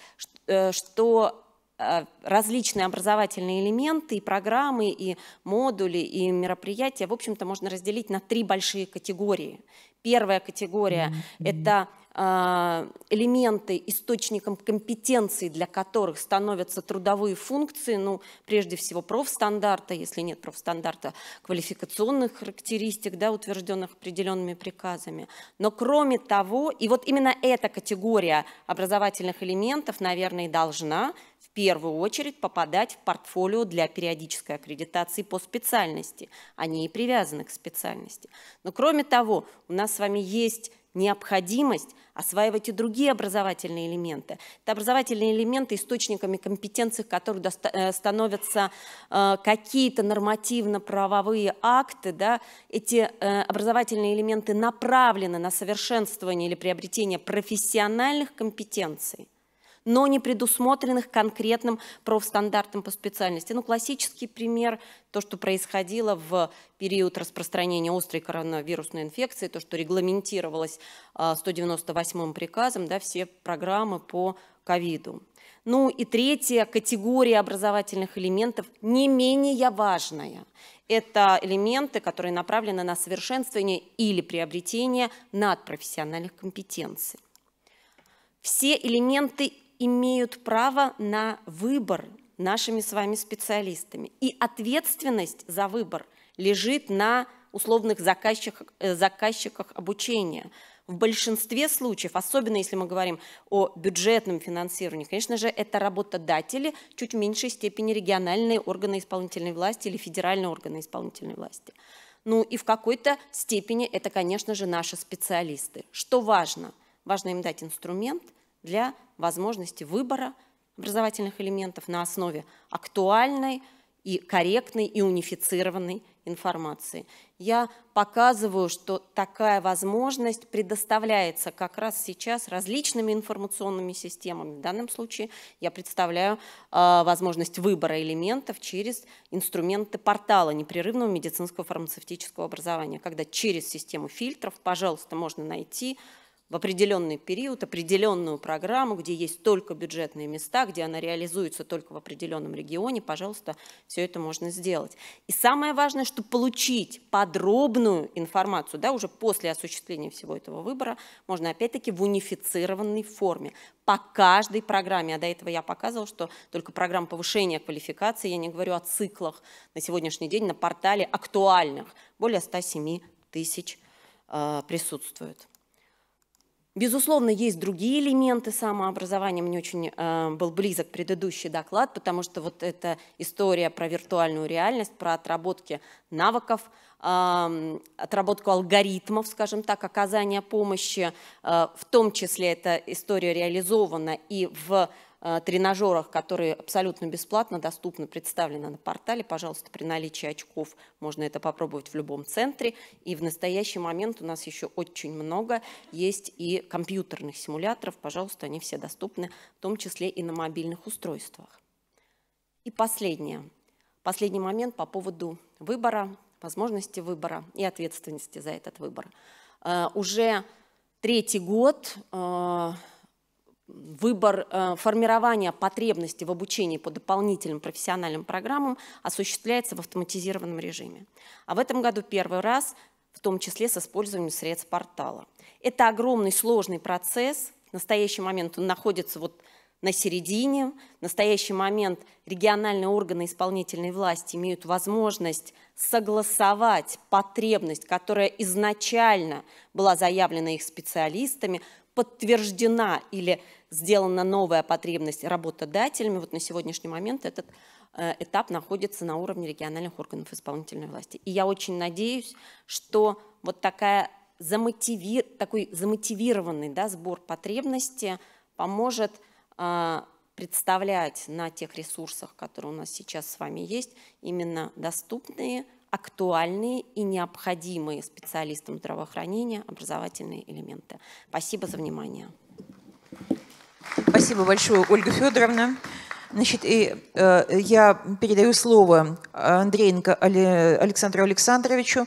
что э, различные образовательные элементы и программы, и модули, и мероприятия, в общем-то, можно разделить на три большие категории. Первая категория mm – -hmm. это а, элементы, источником компетенций, для которых становятся трудовые функции, ну, прежде всего, профстандарта, если нет профстандарта, квалификационных характеристик, да, утвержденных определенными приказами. Но кроме того, и вот именно эта категория образовательных элементов, наверное, и должна в первую очередь попадать в портфолио для периодической аккредитации по специальности. Они и привязаны к специальности. Но кроме того, у нас с вами есть необходимость осваивать и другие образовательные элементы. Это образовательные элементы, источниками компетенций которые э, становятся э, какие-то нормативно-правовые акты. Да? Эти э, образовательные элементы направлены на совершенствование или приобретение профессиональных компетенций но не предусмотренных конкретным профстандартом по специальности. Ну, классический пример, то, что происходило в период распространения острой коронавирусной инфекции, то, что регламентировалось 198-м а, приказом, да, все программы по ковиду. Ну и третья категория образовательных элементов не менее важная. Это элементы, которые направлены на совершенствование или приобретение надпрофессиональных компетенций. Все элементы имеют право на выбор нашими с вами специалистами. И ответственность за выбор лежит на условных заказчиках, э, заказчиках обучения. В большинстве случаев, особенно если мы говорим о бюджетном финансировании, конечно же, это работодатели, чуть в меньшей степени региональные органы исполнительной власти или федеральные органы исполнительной власти. Ну и в какой-то степени это, конечно же, наши специалисты. Что важно? Важно им дать инструмент – для возможности выбора образовательных элементов на основе актуальной и корректной и унифицированной информации. Я показываю, что такая возможность предоставляется как раз сейчас различными информационными системами. В данном случае я представляю э, возможность выбора элементов через инструменты портала непрерывного медицинского фармацевтического образования, когда через систему фильтров, пожалуйста, можно найти в определенный период определенную программу, где есть только бюджетные места, где она реализуется только в определенном регионе, пожалуйста, все это можно сделать. И самое важное, что получить подробную информацию, да, уже после осуществления всего этого выбора, можно опять-таки в унифицированной форме по каждой программе. А до этого я показывал, что только программа повышения квалификации, я не говорю о циклах на сегодняшний день на портале актуальных, более 107 тысяч э, присутствует. Безусловно, есть другие элементы самообразования. Мне очень э, был близок предыдущий доклад, потому что вот эта история про виртуальную реальность, про отработки навыков, э, отработку алгоритмов, скажем так, оказания помощи, э, в том числе эта история реализована и в Э, тренажерах, которые абсолютно бесплатно доступны, представлены на портале. Пожалуйста, при наличии очков можно это попробовать в любом центре. И в настоящий момент у нас еще очень много есть и компьютерных симуляторов. Пожалуйста, они все доступны, в том числе и на мобильных устройствах. И последнее. Последний момент по поводу выбора, возможности выбора и ответственности за этот выбор. Э, уже третий год э, выбор э, формирования потребностей в обучении по дополнительным профессиональным программам осуществляется в автоматизированном режиме. А в этом году первый раз, в том числе с использованием средств портала. Это огромный сложный процесс. В настоящий момент он находится вот на середине. В настоящий момент региональные органы исполнительной власти имеют возможность согласовать потребность, которая изначально была заявлена их специалистами, подтверждена или сделана новая потребность работодателями, вот на сегодняшний момент этот э, этап находится на уровне региональных органов исполнительной власти. И я очень надеюсь, что вот такая замотивир, такой замотивированный да, сбор потребности поможет э, представлять на тех ресурсах, которые у нас сейчас с вами есть, именно доступные актуальные и необходимые специалистам здравоохранения образовательные элементы. Спасибо за внимание. Спасибо большое, Ольга Федоровна. Значит, и, э, я передаю слово Андрейенко Александру Александровичу.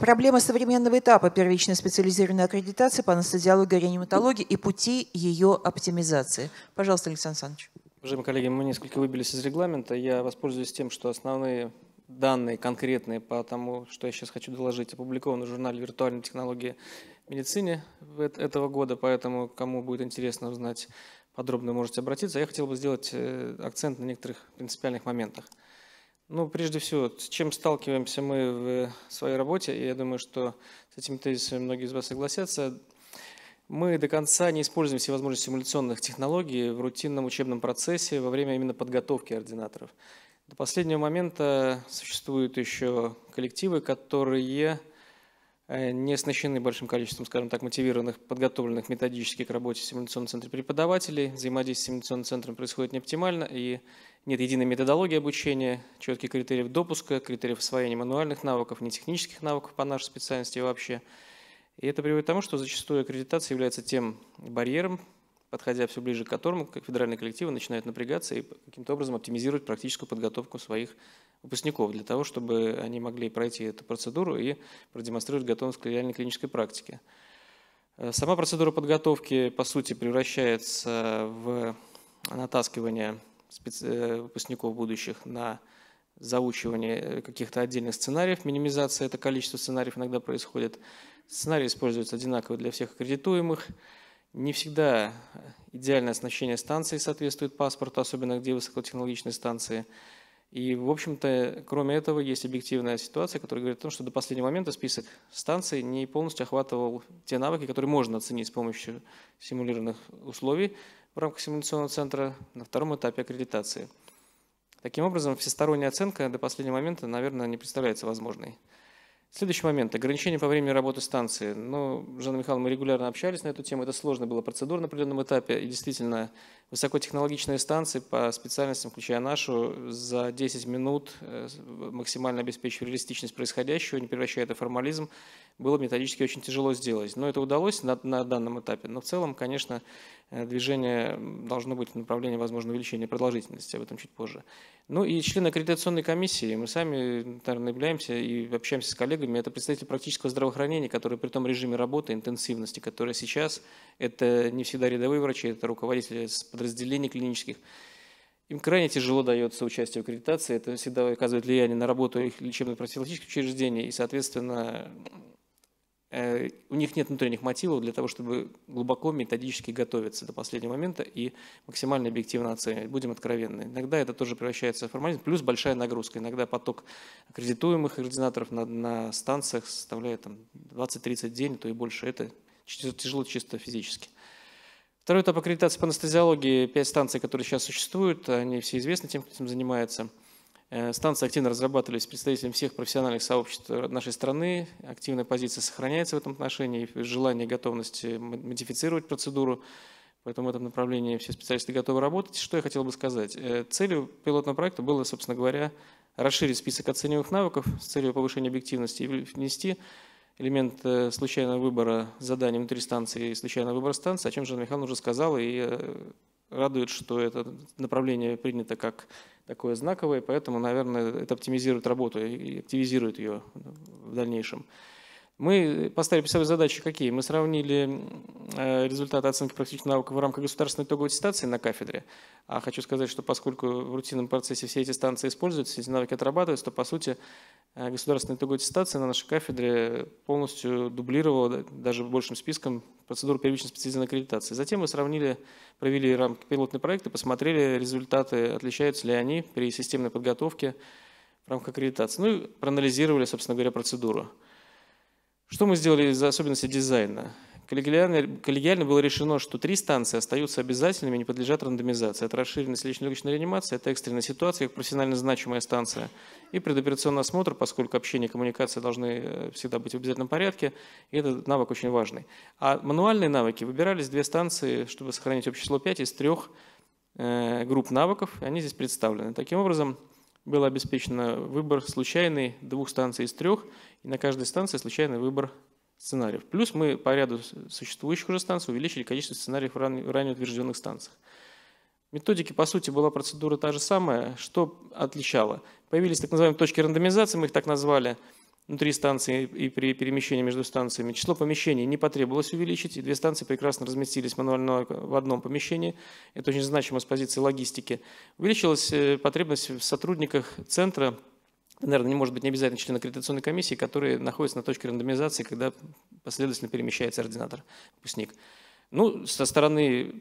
Проблема современного этапа первичной специализированной аккредитации по анестезиологии и реаниматологии и пути ее оптимизации. Пожалуйста, Александр Александрович. Уважаемые коллеги, мы несколько выбились из регламента. Я воспользуюсь тем, что основные данные конкретные по тому, что я сейчас хочу доложить, опубликованы в журнале «Виртуальные технологии в медицине» этого года, поэтому кому будет интересно узнать подробно, можете обратиться. Я хотел бы сделать э, акцент на некоторых принципиальных моментах. Ну, прежде всего, с чем сталкиваемся мы в э, своей работе, и я думаю, что с этим тезисами многие из вас согласятся, мы до конца не используем все возможности симуляционных технологий в рутинном учебном процессе во время именно подготовки ординаторов. До последнего момента существуют еще коллективы, которые э, не оснащены большим количеством, скажем так, мотивированных, подготовленных методически к работе в симуляционном центре преподавателей. Взаимодействие с симуляционным центром происходит неоптимально и нет единой методологии обучения, четких критериев допуска, критериев освоения мануальных навыков, не технических навыков по нашей специальности вообще. И это приводит к тому, что зачастую аккредитация является тем барьером, подходя все ближе к которому, как федеральные коллективы начинают напрягаться и каким-то образом оптимизировать практическую подготовку своих выпускников для того, чтобы они могли пройти эту процедуру и продемонстрировать готовность к реальной клинической практике. Э, сама процедура подготовки, по сути, превращается в натаскивание э, выпускников будущих на заучивание э, каких-то отдельных сценариев, минимизация это количество сценариев иногда происходит. Сценарии используются одинаково для всех аккредитуемых. Не всегда идеальное оснащение станции соответствует паспорту, особенно где высокотехнологичные станции. И, в общем-то, кроме этого, есть объективная ситуация, которая говорит о том, что до последнего момента список станций не полностью охватывал те навыки, которые можно оценить с помощью симулированных условий в рамках симуляционного центра на втором этапе аккредитации. Таким образом, всесторонняя оценка до последнего момента, наверное, не представляется возможной. Следующий момент. Ограничение по времени работы станции. Ну, Жанна Михайловна, мы регулярно общались на эту тему. Это сложно было процедур на определенном этапе. И действительно, высокотехнологичные станции по специальностям, включая нашу, за 10 минут э, максимально обеспечивают реалистичность происходящего, не превращая это в формализм было методически очень тяжело сделать. Но это удалось на, на данном этапе. Но в целом, конечно, э, движение должно быть в направлении, возможно, увеличения продолжительности, об этом чуть позже. Ну и члены аккредитационной комиссии, мы сами, наверное, являемся и общаемся с коллегами, это представители практического здравоохранения, которые при том режиме работы, интенсивности, которые сейчас, это не всегда рядовые врачи, это руководители подразделений клинических, им крайне тяжело дается участие в аккредитации, это всегда оказывает влияние на работу их лечебно-профилактических учреждений, и, соответственно, Э, у них нет внутренних мотивов для того, чтобы глубоко методически готовиться до последнего момента и максимально объективно оценивать. Будем откровенны. Иногда это тоже превращается в формализм, плюс большая нагрузка. Иногда поток аккредитуемых координаторов на, на станциях составляет там, 20-30 дней, а то и больше. Это тяжело чисто физически. Второй этап аккредитации по анестезиологии. Пять станций, которые сейчас существуют, они все известны тем, кто этим занимается – Э, станции активно разрабатывались представителями всех профессиональных сообществ нашей страны. Активная позиция сохраняется в этом отношении, желание и готовность э, модифицировать процедуру. Поэтому в этом направлении все специалисты готовы работать. Что я хотел бы сказать? Э, целью пилотного проекта было, собственно говоря, расширить список оцениваемых навыков с целью повышения объективности и внести элемент случайного выбора заданий внутри станции и случайного выбора станции, о чем Жанна Михайловна уже сказала и радует, что это направление принято как такое знаковое, поэтому, наверное, это оптимизирует работу и активизирует ее в дальнейшем. Мы поставили себе задачи какие? Мы сравнили э, результаты оценки практических навыков в рамках государственной итоговой аттестации на кафедре. А хочу сказать, что поскольку в рутинном процессе все эти станции используются, эти навыки отрабатываются, то, по сути, э, государственная итоговая аттестация на нашей кафедре полностью дублировала даже большим списком процедуру первичной специализированной аккредитации. Затем мы сравнили, провели рамки пилотный проект и посмотрели результаты, отличаются ли они при системной подготовке в рамках аккредитации. Ну и проанализировали, собственно говоря, процедуру. Что мы сделали из особенности дизайна? Коллегиально, коллегиально было решено, что три станции остаются обязательными и не подлежат рандомизации. Это расширенность лично-легочной реанимации, это экстренная ситуация, как профессионально значимая станция, и предоперационный осмотр, поскольку общение и коммуникация должны э, всегда быть в обязательном порядке, и этот навык очень важный. А мануальные навыки выбирались две станции, чтобы сохранить общее число 5 из трех э, групп навыков, и они здесь представлены. Таким образом, был обеспечен э, выбор случайный двух станций из трех, и на каждой станции случайный выбор сценариев. Плюс мы по ряду существующих уже станций увеличили количество сценариев в ранее утвержденных станциях. Методики, по сути, была процедура та же самая, что отличало. Появились так называемые точки рандомизации, мы их так назвали, внутри станции и при перемещении между станциями. Число помещений не потребовалось увеличить, и две станции прекрасно разместились мануально в одном помещении. Это очень значимо с позиции логистики. Увеличилась э, потребность в сотрудниках центра наверное, не может быть не обязательно член аккредитационной комиссии, которые находятся на точке рандомизации, когда последовательно перемещается ординатор, выпускник. Ну, со стороны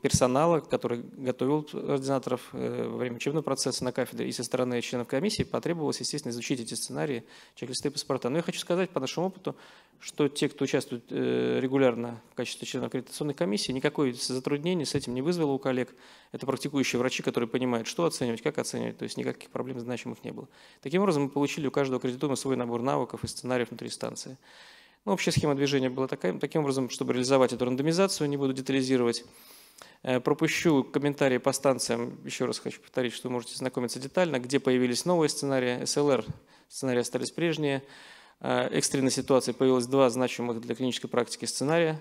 персонала, который готовил ординаторов э, во время учебного процесса на кафедре, и со стороны членов комиссии потребовалось, естественно, изучить эти сценарии, чек-листы паспорта. Но я хочу сказать по нашему опыту, что те, кто участвует э, регулярно в качестве членов аккредитационной комиссии, никакое затруднение с этим не вызвало у коллег. Это практикующие врачи, которые понимают, что оценивать, как оценивать, то есть никаких проблем значимых не было. Таким образом, мы получили у каждого аккредитованного свой набор навыков и сценариев внутри станции. Ну, общая схема движения была такая, таким образом, чтобы реализовать эту рандомизацию, не буду детализировать. Э, пропущу комментарии по станциям, еще раз хочу повторить, что вы можете знакомиться детально, где появились новые сценарии, SLR сценарии остались прежние, э, экстренной ситуации появилось два значимых для клинической практики сценария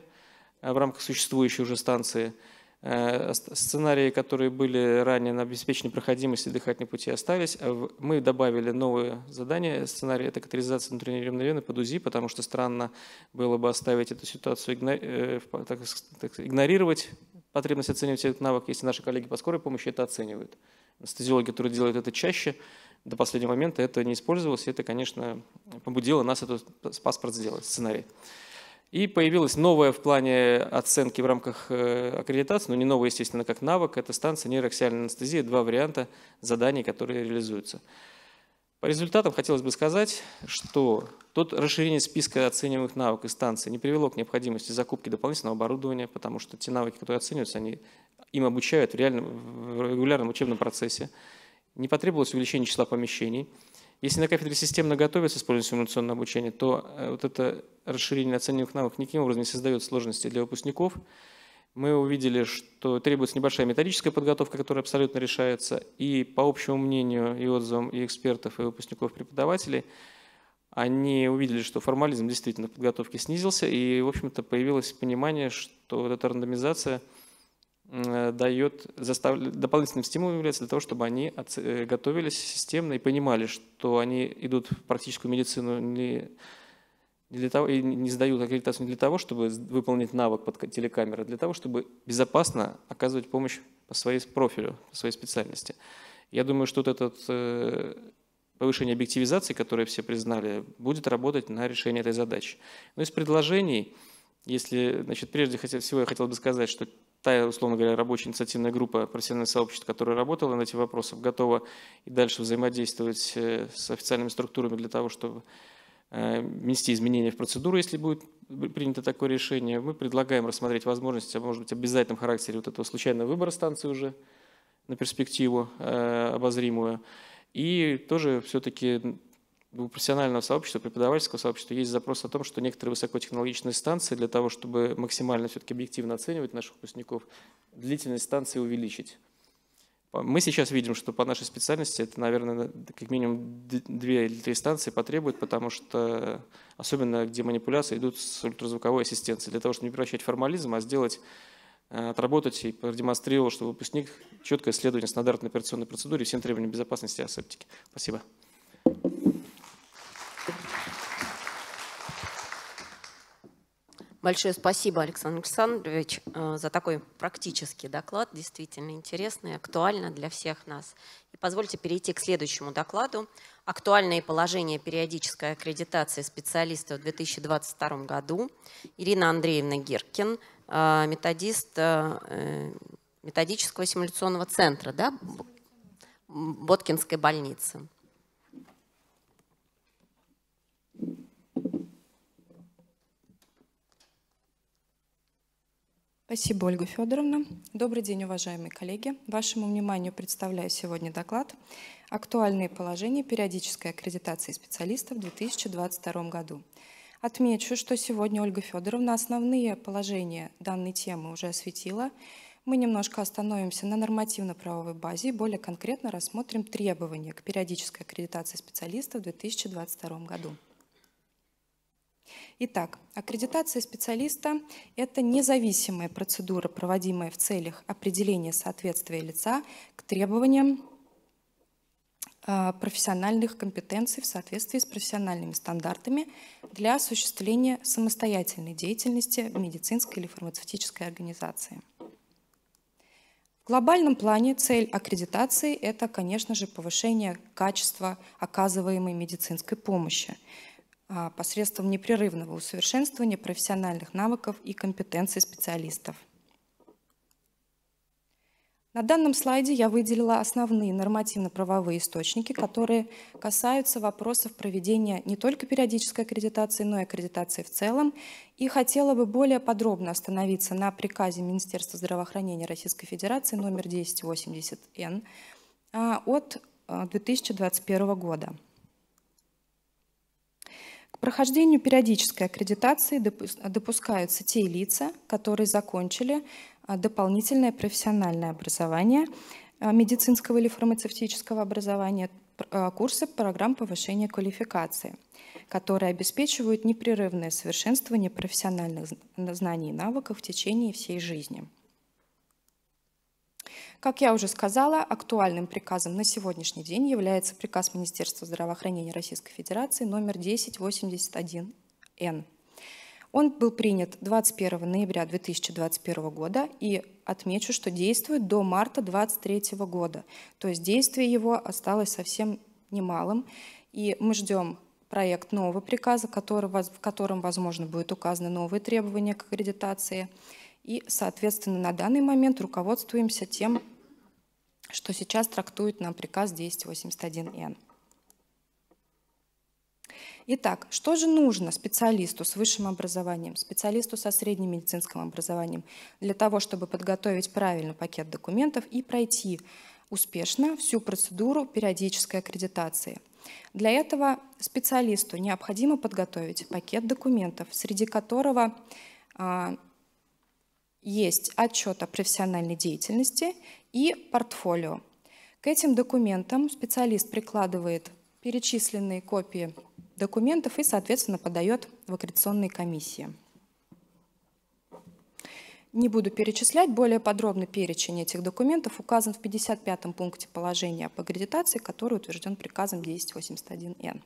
э, в рамках существующей уже станции – Э, сценарии, которые были ранее на обеспечение проходимости дыхательных путей, остались. Э, мы добавили новые задания. Сценарий – это катализация внутренней ремновены под УЗИ, потому что странно было бы оставить эту ситуацию, э, игнорировать потребность оценивать этот навык, если наши коллеги по скорой помощи это оценивают. Анестезиологи, которые делают это чаще, до последнего момента это не использовалось, и это, конечно, побудило нас этот паспорт сделать, сценарий. И появилась новая в плане оценки в рамках э, аккредитации, но ну, не новая, естественно, как навык, это станция нейроаксиальной анестезии, два варианта заданий, которые реализуются. По результатам хотелось бы сказать, что тот расширение списка оцениваемых навыков и станций не привело к необходимости закупки дополнительного оборудования, потому что те навыки, которые оцениваются, они, им обучают в, реальном, в регулярном учебном процессе. Не потребовалось увеличение числа помещений – если на кафедре системно готовится использование симуляционного обучения, то э, вот это расширение оцениваемых навыков никаким образом не создает сложности для выпускников. Мы увидели, что требуется небольшая методическая подготовка, которая абсолютно решается, и по общему мнению и отзывам и экспертов, и выпускников-преподавателей, они увидели, что формализм действительно в подготовке снизился, и, в общем-то, появилось понимание, что вот эта рандомизация – Э, дает застав... дополнительным стимулом является для того, чтобы они оц... Э, готовились системно и понимали, что они идут в практическую медицину не, не для того, и не сдают аккредитацию не для того, чтобы выполнить навык под телекамеры, а для того, чтобы безопасно оказывать помощь по своей профилю, по своей специальности. Я думаю, что вот этот э, повышение объективизации, которое все признали, будет работать на решение этой задачи. Но из предложений, если, значит, прежде всего я хотел бы сказать, что та, условно говоря, рабочая инициативная группа профессионального сообщества, которая работала над этим вопросом, готова и дальше взаимодействовать э, с официальными структурами для того, чтобы э, внести изменения в процедуру, если будет принято такое решение. Мы предлагаем рассмотреть возможность, а может быть, обязательном характере вот этого случайного выбора станции уже на перспективу э, обозримую. И тоже все-таки профессионального сообщества, преподавательского сообщества есть запрос о том, что некоторые высокотехнологичные станции для того, чтобы максимально все-таки объективно оценивать наших выпускников, длительность станции увеличить. Мы сейчас видим, что по нашей специальности это, наверное, как минимум две или три станции потребует, потому что, особенно где манипуляции идут с ультразвуковой ассистенцией, для того, чтобы не превращать формализм, а сделать, э, отработать и продемонстрировать, что выпускник четко исследование стандартной операционной процедуры и всем требованиям безопасности асептики. Спасибо. Большое спасибо, Александр Александрович, э, за такой практический доклад, действительно интересный, актуально для всех нас. И позвольте перейти к следующему докладу. Актуальное положение периодической аккредитации специалистов в 2022 году. Ирина Андреевна Геркин, э, методист э, методического симуляционного центра да? Боткинской больницы. Спасибо, Ольга Федоровна. Добрый день, уважаемые коллеги. Вашему вниманию представляю сегодня доклад «Актуальные положения периодической аккредитации специалистов в 2022 году». Отмечу, что сегодня Ольга Федоровна основные положения данной темы уже осветила. Мы немножко остановимся на нормативно-правовой базе и более конкретно рассмотрим требования к периодической аккредитации специалистов в 2022 году. Итак, аккредитация специалиста – это независимая процедура, проводимая в целях определения соответствия лица к требованиям э, профессиональных компетенций в соответствии с профессиональными стандартами для осуществления самостоятельной деятельности медицинской или фармацевтической организации. В глобальном плане цель аккредитации – это, конечно же, повышение качества оказываемой медицинской помощи – а, посредством непрерывного усовершенствования профессиональных навыков и компетенций специалистов. На данном слайде я выделила основные нормативно-правовые источники, которые касаются вопросов проведения не только периодической аккредитации, но и аккредитации в целом. И хотела бы более подробно остановиться на приказе Министерства здравоохранения Российской Федерации номер 1080Н а, от 2021 а, года прохождению периодической аккредитации допускаются те лица, которые закончили а, дополнительное профессиональное образование а, медицинского или фармацевтического образования, а, курсы программ повышения квалификации, которые обеспечивают непрерывное совершенствование профессиональных знаний и навыков в течение всей жизни. Как я уже сказала, актуальным приказом на сегодняшний день является приказ Министерства здравоохранения Российской Федерации номер 1081Н. Он был принят 21 ноября 2021 года и отмечу, что действует до марта 2023 года. То есть действие его осталось совсем немалым. И мы ждем проект нового приказа, который, в котором, возможно, будут указаны новые требования к аккредитации. И, соответственно, на данный момент руководствуемся тем что сейчас трактует нам приказ 1081 н Итак, что же нужно специалисту с высшим образованием, специалисту со средним медицинским образованием для того, чтобы подготовить правильный пакет документов и пройти успешно всю процедуру периодической аккредитации? Для этого специалисту необходимо подготовить пакет документов, среди которого а, есть отчет о профессиональной деятельности и портфолио. К этим документам специалист прикладывает перечисленные копии документов и, соответственно, подает в аккредитационные комиссии. Не буду перечислять, более подробно перечень этих документов указан в 55-м пункте положения по аккредитации, который утвержден приказом 1081Н.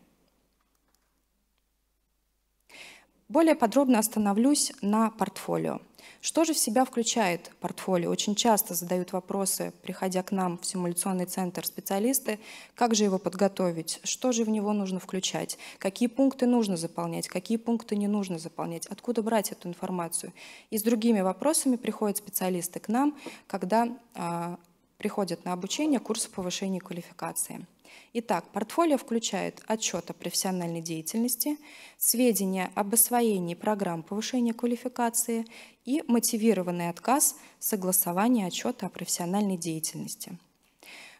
Более подробно остановлюсь на портфолио. Что же в себя включает портфолио? Очень часто задают вопросы, приходя к нам в симуляционный центр специалисты, как же его подготовить, что же в него нужно включать, какие пункты нужно заполнять, какие пункты не нужно заполнять, откуда брать эту информацию. И с другими вопросами приходят специалисты к нам, когда а, приходят на обучение курсы повышения квалификации. Итак, портфолио включает отчет о профессиональной деятельности, сведения об освоении программ повышения квалификации и мотивированный отказ согласования отчета о профессиональной деятельности.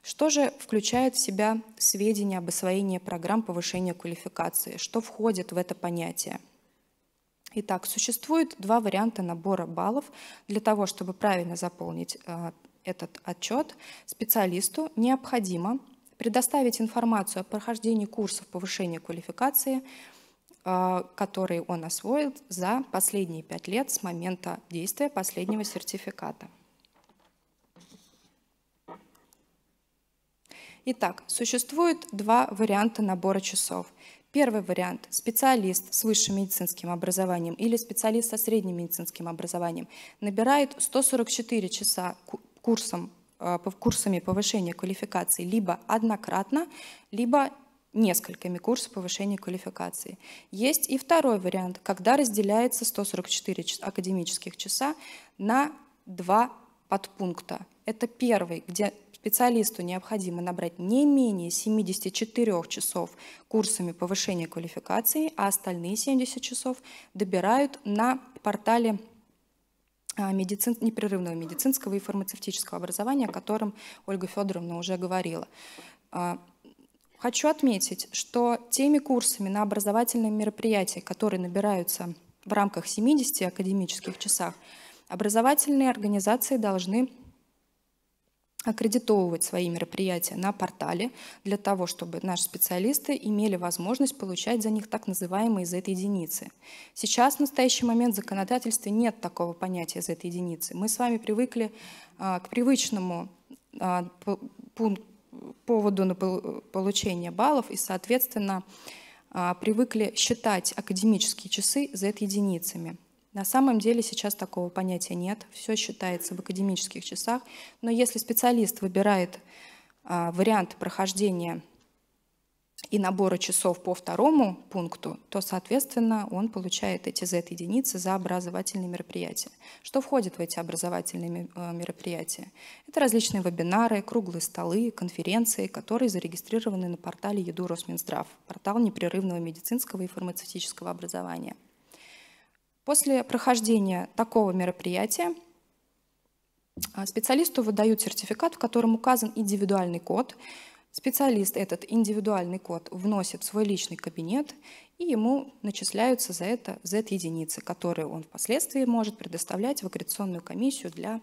Что же включает в себя сведения об освоении программ повышения квалификации? Что входит в это понятие? Итак, существует два варианта набора баллов для того, чтобы правильно заполнить э, этот отчет. Специалисту необходимо предоставить информацию о прохождении курсов повышения квалификации, э, которые он освоил за последние пять лет с момента действия последнего сертификата. Итак, существует два варианта набора часов. Первый вариант – специалист с высшим медицинским образованием или специалист со средним медицинским образованием набирает 144 часа курсом Э, курсами повышения квалификации либо однократно, либо несколькими курсами повышения квалификации. Есть и второй вариант, когда разделяется 144 академических часа на два подпункта. Это первый, где специалисту необходимо набрать не менее 74 часов курсами повышения квалификации, а остальные 70 часов добирают на портале а, медицин, непрерывного медицинского и фармацевтического образования, о котором Ольга Федоровна уже говорила. А, хочу отметить, что теми курсами на образовательные мероприятия, которые набираются в рамках 70 академических часах, образовательные организации должны аккредитовывать свои мероприятия на портале для того, чтобы наши специалисты имели возможность получать за них так называемые Z-единицы. Сейчас, в настоящий момент, в законодательстве нет такого понятия Z-единицы. Мы с вами привыкли а, к привычному а, пункту, поводу на получение баллов и, соответственно, а, привыкли считать академические часы за Z-единицами. На самом деле сейчас такого понятия нет, все считается в академических часах, но если специалист выбирает а, вариант прохождения и набора часов по второму пункту, то, соответственно, он получает эти Z-единицы за образовательные мероприятия. Что входит в эти образовательные а, мероприятия? Это различные вебинары, круглые столы, конференции, которые зарегистрированы на портале ЕДУ Росминздрав, портал непрерывного медицинского и фармацевтического образования – После прохождения такого мероприятия а, специалисту выдают сертификат, в котором указан индивидуальный код. Специалист этот индивидуальный код вносит в свой личный кабинет, и ему начисляются за это Z-единицы, которые он впоследствии может предоставлять в аккредитационную комиссию для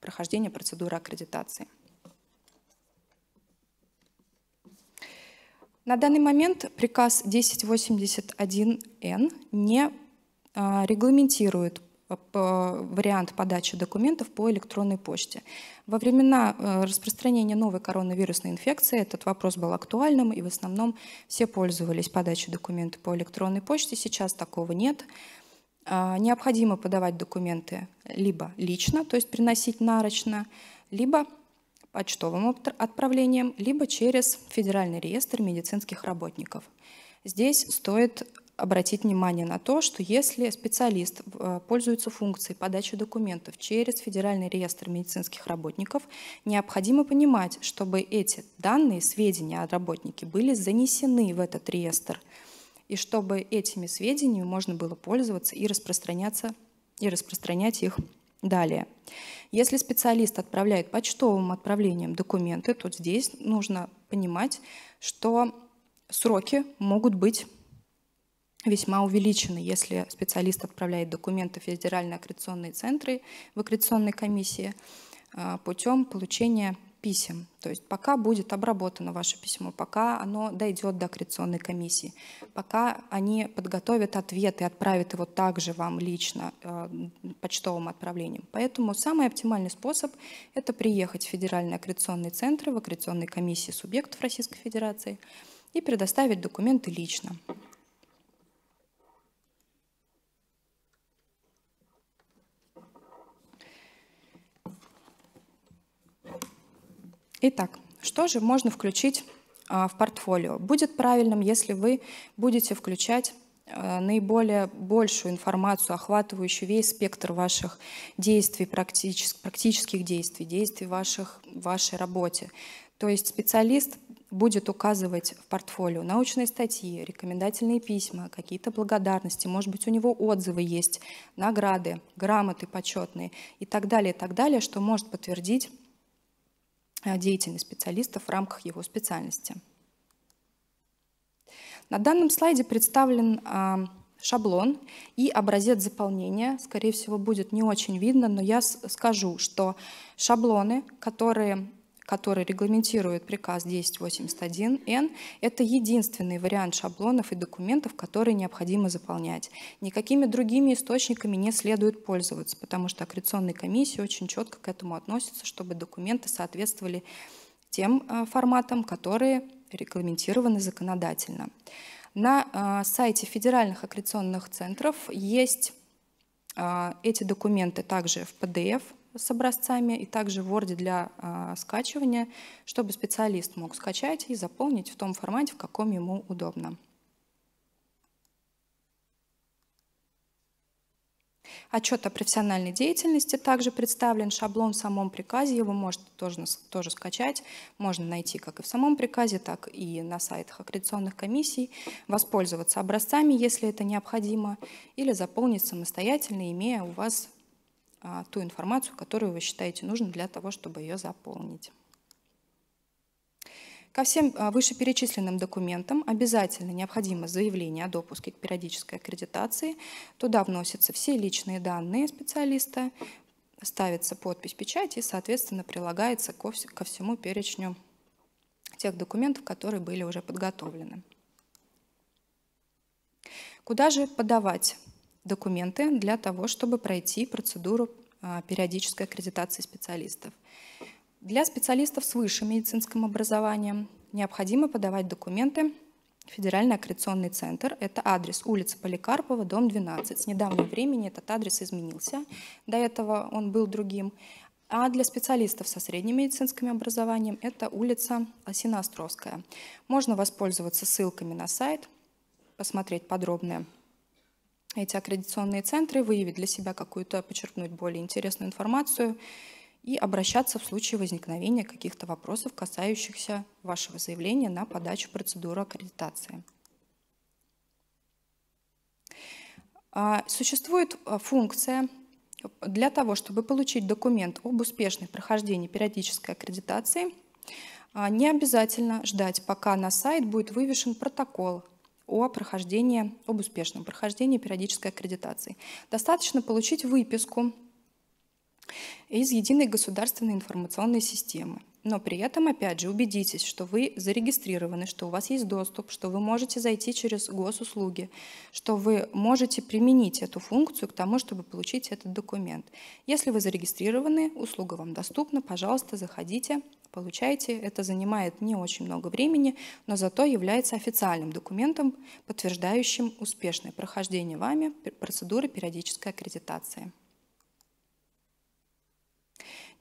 прохождения процедуры аккредитации. На данный момент приказ 1081Н не а, регламентирует э, вариант подачи документов по электронной почте. Во времена э, распространения новой коронавирусной инфекции этот вопрос был актуальным, и в основном все пользовались подачей документов по электронной почте. Сейчас такого нет. А, необходимо подавать документы либо лично, то есть приносить нарочно, либо почтовым отправлением, либо через Федеральный реестр медицинских работников. Здесь стоит обратить внимание на то, что если специалист э, пользуется функцией подачи документов через Федеральный реестр медицинских работников, необходимо понимать, чтобы эти данные, сведения о работнике были занесены в этот реестр, и чтобы этими сведениями можно было пользоваться и распространяться и распространять их далее. Если специалист отправляет почтовым отправлением документы, то здесь нужно понимать, что сроки могут быть весьма увеличены, если специалист отправляет документы в федеральные аккредитационные центры в аккредитационные комиссии а, путем получения писем. То есть пока будет обработано ваше письмо, пока оно дойдет до аккредитационной комиссии, пока они подготовят ответ и отправят его также вам лично а, почтовым отправлением. Поэтому самый оптимальный способ – это приехать в федеральные аккреционные центры, в аккредитационные комиссии субъектов Российской Федерации и предоставить документы лично. Итак, что же можно включить а, в портфолио? Будет правильным, если вы будете включать а, наиболее большую информацию, охватывающую весь спектр ваших действий, практических, практических действий, действий ваших, в вашей работе. То есть специалист будет указывать в портфолио научные статьи, рекомендательные письма, какие-то благодарности, может быть, у него отзывы есть, награды, грамоты почетные и так далее, и так далее, что может подтвердить Э, деятельность специалиста в рамках его специальности. На данном слайде представлен э, шаблон и образец заполнения. Скорее всего, будет не очень видно, но я скажу, что шаблоны, которые который регламентирует приказ 1081Н, это единственный вариант шаблонов и документов, которые необходимо заполнять. Никакими другими источниками не следует пользоваться, потому что аккредитационные комиссии очень четко к этому относятся, чтобы документы соответствовали тем э, форматам, которые регламентированы законодательно. На э, сайте федеральных аккредитационных центров есть э, эти документы также в PDF, с образцами и также в Word для э, скачивания, чтобы специалист мог скачать и заполнить в том формате, в каком ему удобно. Отчет о профессиональной деятельности также представлен, шаблон в самом приказе, его можно тоже, тоже скачать, можно найти как и в самом приказе, так и на сайтах аккредитационных комиссий, воспользоваться образцами, если это необходимо, или заполнить самостоятельно, имея у вас а, ту информацию, которую вы считаете нужным для того, чтобы ее заполнить. Ко всем а, вышеперечисленным документам обязательно необходимо заявление о допуске к периодической аккредитации. Туда вносятся все личные данные специалиста, ставится подпись, печать и, соответственно, прилагается ко всему перечню тех документов, которые были уже подготовлены. Куда же подавать документы для того, чтобы пройти процедуру а, периодической аккредитации специалистов. Для специалистов с высшим медицинским образованием необходимо подавать документы Федеральный аккредитационный центр. Это адрес улица Поликарпова, дом 12. С недавнего времени этот адрес изменился. До этого он был другим. А для специалистов со средним медицинским образованием это улица Осиноостровская. Можно воспользоваться ссылками на сайт, посмотреть подробное эти аккредитационные центры, выявить для себя какую-то, почерпнуть более интересную информацию и обращаться в случае возникновения каких-то вопросов, касающихся вашего заявления на подачу процедуры аккредитации. А, существует э, функция для того, чтобы получить документ об успешном прохождении периодической аккредитации, а, не обязательно ждать, пока на сайт будет вывешен протокол о прохождении, об успешном прохождении периодической аккредитации. Достаточно получить выписку из единой государственной информационной системы. Но при этом, опять же, убедитесь, что вы зарегистрированы, что у вас есть доступ, что вы можете зайти через госуслуги, что вы можете применить эту функцию к тому, чтобы получить этот документ. Если вы зарегистрированы, услуга вам доступна, пожалуйста, заходите, получайте. Это занимает не очень много времени, но зато является официальным документом, подтверждающим успешное прохождение вами процедуры периодической аккредитации.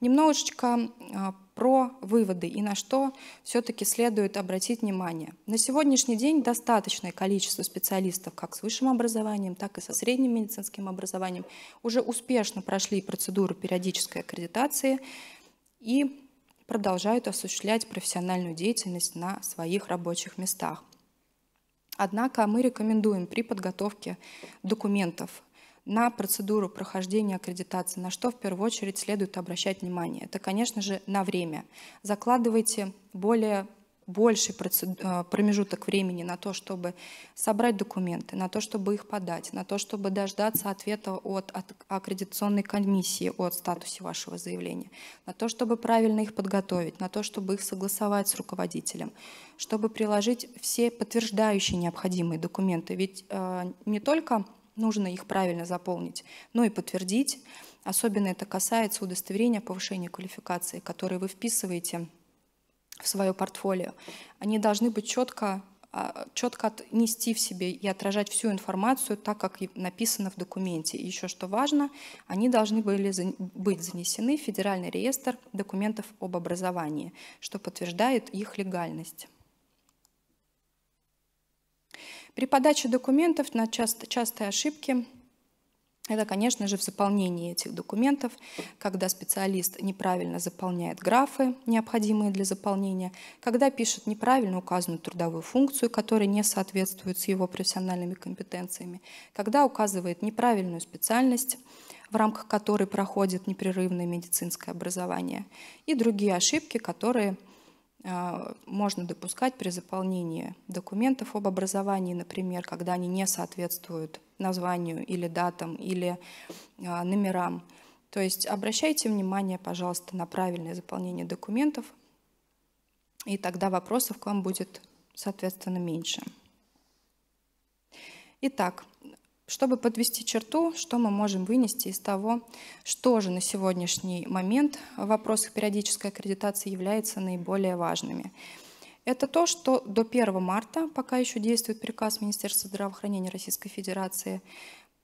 Немножечко а, про выводы и на что все-таки следует обратить внимание. На сегодняшний день достаточное количество специалистов как с высшим образованием, так и со средним медицинским образованием уже успешно прошли процедуру периодической аккредитации и продолжают осуществлять профессиональную деятельность на своих рабочих местах. Однако мы рекомендуем при подготовке документов на процедуру прохождения аккредитации, на что в первую очередь следует обращать внимание. Это, конечно же, на время. Закладывайте более больший э, промежуток времени на то, чтобы собрать документы, на то, чтобы их подать, на то, чтобы дождаться ответа от, от аккредитационной комиссии о статусе вашего заявления, на то, чтобы правильно их подготовить, на то, чтобы их согласовать с руководителем, чтобы приложить все подтверждающие необходимые документы. Ведь э, не только нужно их правильно заполнить, ну и подтвердить. Особенно это касается удостоверения повышения квалификации, которые вы вписываете в свое портфолио. Они должны быть четко а, четко отнести в себе и отражать всю информацию так, как написано в документе. И еще что важно, они должны были быть занесены в Федеральный реестр документов об образовании, что подтверждает их легальность. При подаче документов на часто, частые ошибки это, конечно же, в заполнении этих документов, когда специалист неправильно заполняет графы, необходимые для заполнения, когда пишет неправильно указанную трудовую функцию, которая не соответствует с его профессиональными компетенциями, когда указывает неправильную специальность, в рамках которой проходит непрерывное медицинское образование, и другие ошибки, которые – а, можно допускать при заполнении документов об образовании, например, когда они не соответствуют названию или датам или а, номерам. То есть обращайте внимание, пожалуйста, на правильное заполнение документов, и тогда вопросов к вам будет, соответственно, меньше. Итак, чтобы подвести черту, что мы можем вынести из того, что же на сегодняшний момент в вопросах периодической аккредитации является наиболее важными. Это то, что до 1 марта, пока еще действует приказ Министерства здравоохранения Российской Федерации,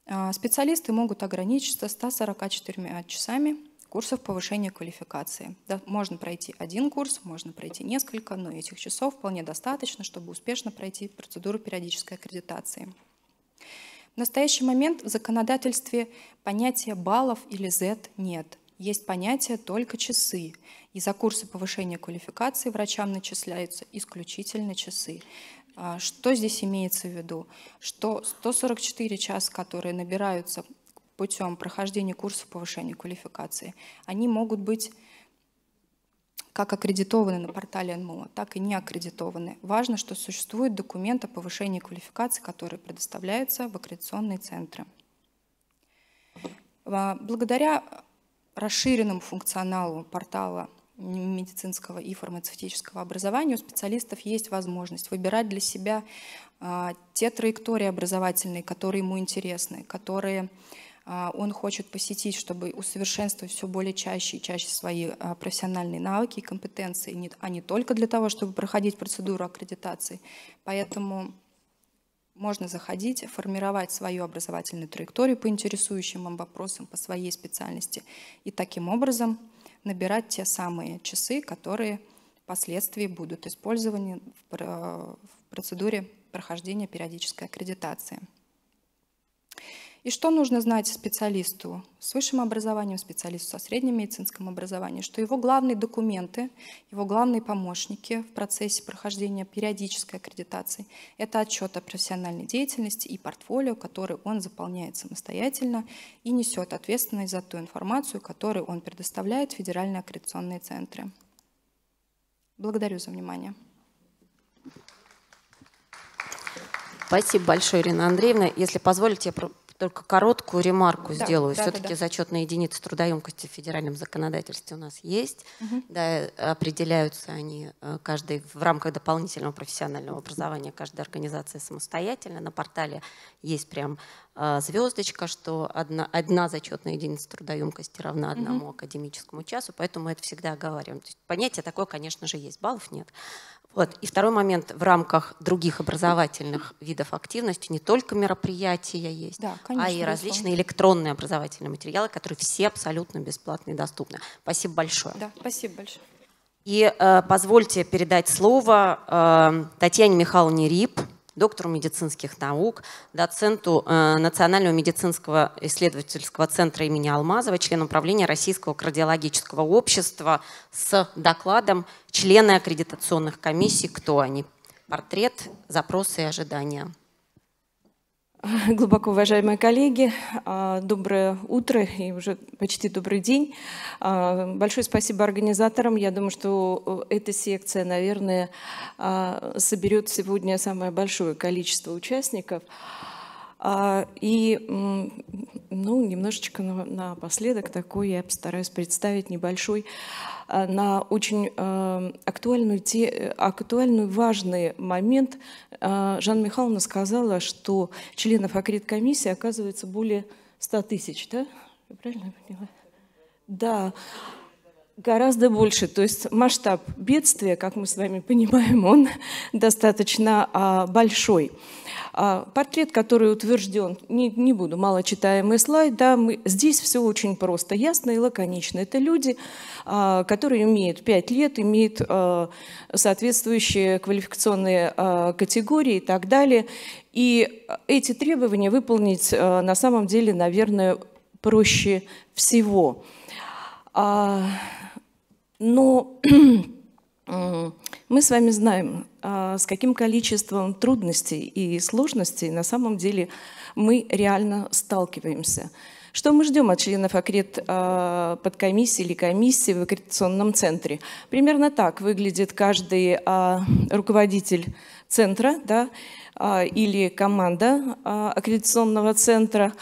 а, специалисты могут ограничиться 144 часами курсов повышения квалификации. Да, можно пройти один курс, можно пройти несколько, но этих часов вполне достаточно, чтобы успешно пройти процедуру периодической аккредитации. В настоящий момент в законодательстве понятия баллов или Z нет. Есть понятие только часы. И за курсы повышения квалификации врачам начисляются исключительно часы. А, что здесь имеется в виду? Что 144 часа, которые набираются путем прохождения курса повышения квалификации, они могут быть как аккредитованы на портале НМО, так и не аккредитованы. Важно, что существует документ о повышении квалификации, который предоставляется в аккредитационные центры. А, благодаря расширенному функционалу портала медицинского и фармацевтического образования у специалистов есть возможность выбирать для себя а, те траектории образовательные, которые ему интересны, которые а, он хочет посетить, чтобы усовершенствовать все более чаще и чаще свои а, профессиональные навыки и компетенции, а не только для того, чтобы проходить процедуру аккредитации. Поэтому можно заходить, формировать свою образовательную траекторию по интересующим вам вопросам по своей специальности и таким образом набирать те самые часы, которые впоследствии будут использованы в процедуре прохождения периодической аккредитации. И что нужно знать специалисту с высшим образованием, специалисту со средним медицинским образованием? Что его главные документы, его главные помощники в процессе прохождения периодической аккредитации – это отчет о профессиональной деятельности и портфолио, который он заполняет самостоятельно и несет ответственность за ту информацию, которую он предоставляет в федеральные аккредитационные центры. Благодарю за внимание. Спасибо большое, Ирина Андреевна. Если позволите, я только короткую ремарку да, сделаю. Да, Все-таки да, зачетные единицы трудоемкости в федеральном законодательстве у нас есть. Угу. Да, определяются они э, каждый в рамках дополнительного профессионального образования каждой организации самостоятельно. На портале есть прям э, звездочка, что одна, одна зачетная единица трудоемкости равна одному угу. академическому часу, поэтому мы это всегда оговариваем. То есть понятие такое, конечно же, есть, баллов нет. Вот. И второй момент в рамках других образовательных видов активности не только мероприятия есть, да, конечно, а и различные электронные образовательные материалы, которые все абсолютно бесплатные и доступны. Спасибо большое. Да, спасибо большое. И э, позвольте передать слово э, Татьяне Михайловне Рип, доктору медицинских наук, доценту э, Национального медицинского исследовательского центра имени Алмазова, члену правления Российского кардиологического общества с докладом члены аккредитационных комиссий «Кто они?». Портрет, запросы и ожидания. <laughs> Глубоко уважаемые коллеги, а, доброе утро и уже почти добрый день. А, большое спасибо организаторам. Я думаю, что э, эта секция, наверное, а, соберет сегодня самое большое количество участников. А, и, ну, немножечко напоследок такой я постараюсь представить небольшой а, на очень а, актуальную, те, э, актуальную важный момент. Жанна Михайловна сказала, что членов аккредит-комиссии оказывается более 100 тысяч, да? Я правильно поняла? Да. Гораздо больше. То есть масштаб бедствия, как мы с вами понимаем, он <laughs> достаточно а, большой. А, портрет, который утвержден, не, не буду, малочитаемый слайд, да, мы, здесь все очень просто, ясно и лаконично. Это люди, а, которые имеют 5 лет, имеют соответствующие квалификационные категории и так далее. И эти требования выполнить на самом деле, наверное, проще всего. А, но <clears throat> мы с вами знаем, а, с каким количеством трудностей и сложностей на самом деле мы реально сталкиваемся. Что мы ждем от членов аккрет а, подкомиссии или комиссии в аккредитационном центре? Примерно так выглядит каждый а, руководитель центра да, или команда аккредитационного центра.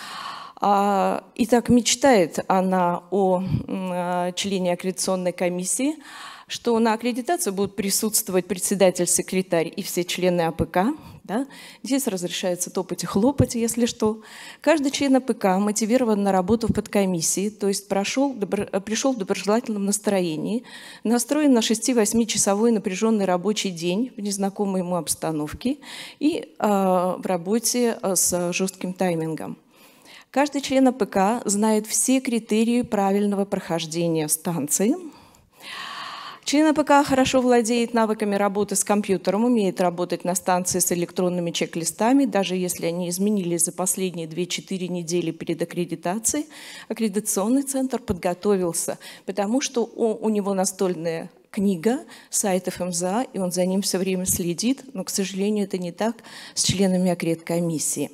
А, и так мечтает она о а, члене аккредитационной комиссии, что на аккредитацию будут присутствовать председатель, секретарь и все члены АПК. Да? Здесь разрешается топать и хлопать, если что. Каждый член АПК мотивирован на работу в подкомиссии, то есть прошел, добро, э, пришел в доброжелательном настроении, настроен на 6-8-часовой напряженный рабочий день в незнакомой ему обстановке и э, в работе э, с жестким таймингом. Каждый член АПК знает все критерии правильного прохождения станции. Член АПК хорошо владеет навыками работы с компьютером, умеет работать на станции с электронными чек-листами, даже если они изменились за последние 2-4 недели перед аккредитацией. Аккредитационный центр подготовился, потому что у, него настольная книга, сайт ФМЗА, и он за ним все время следит, но, к сожалению, это не так с членами аккредит-комиссии.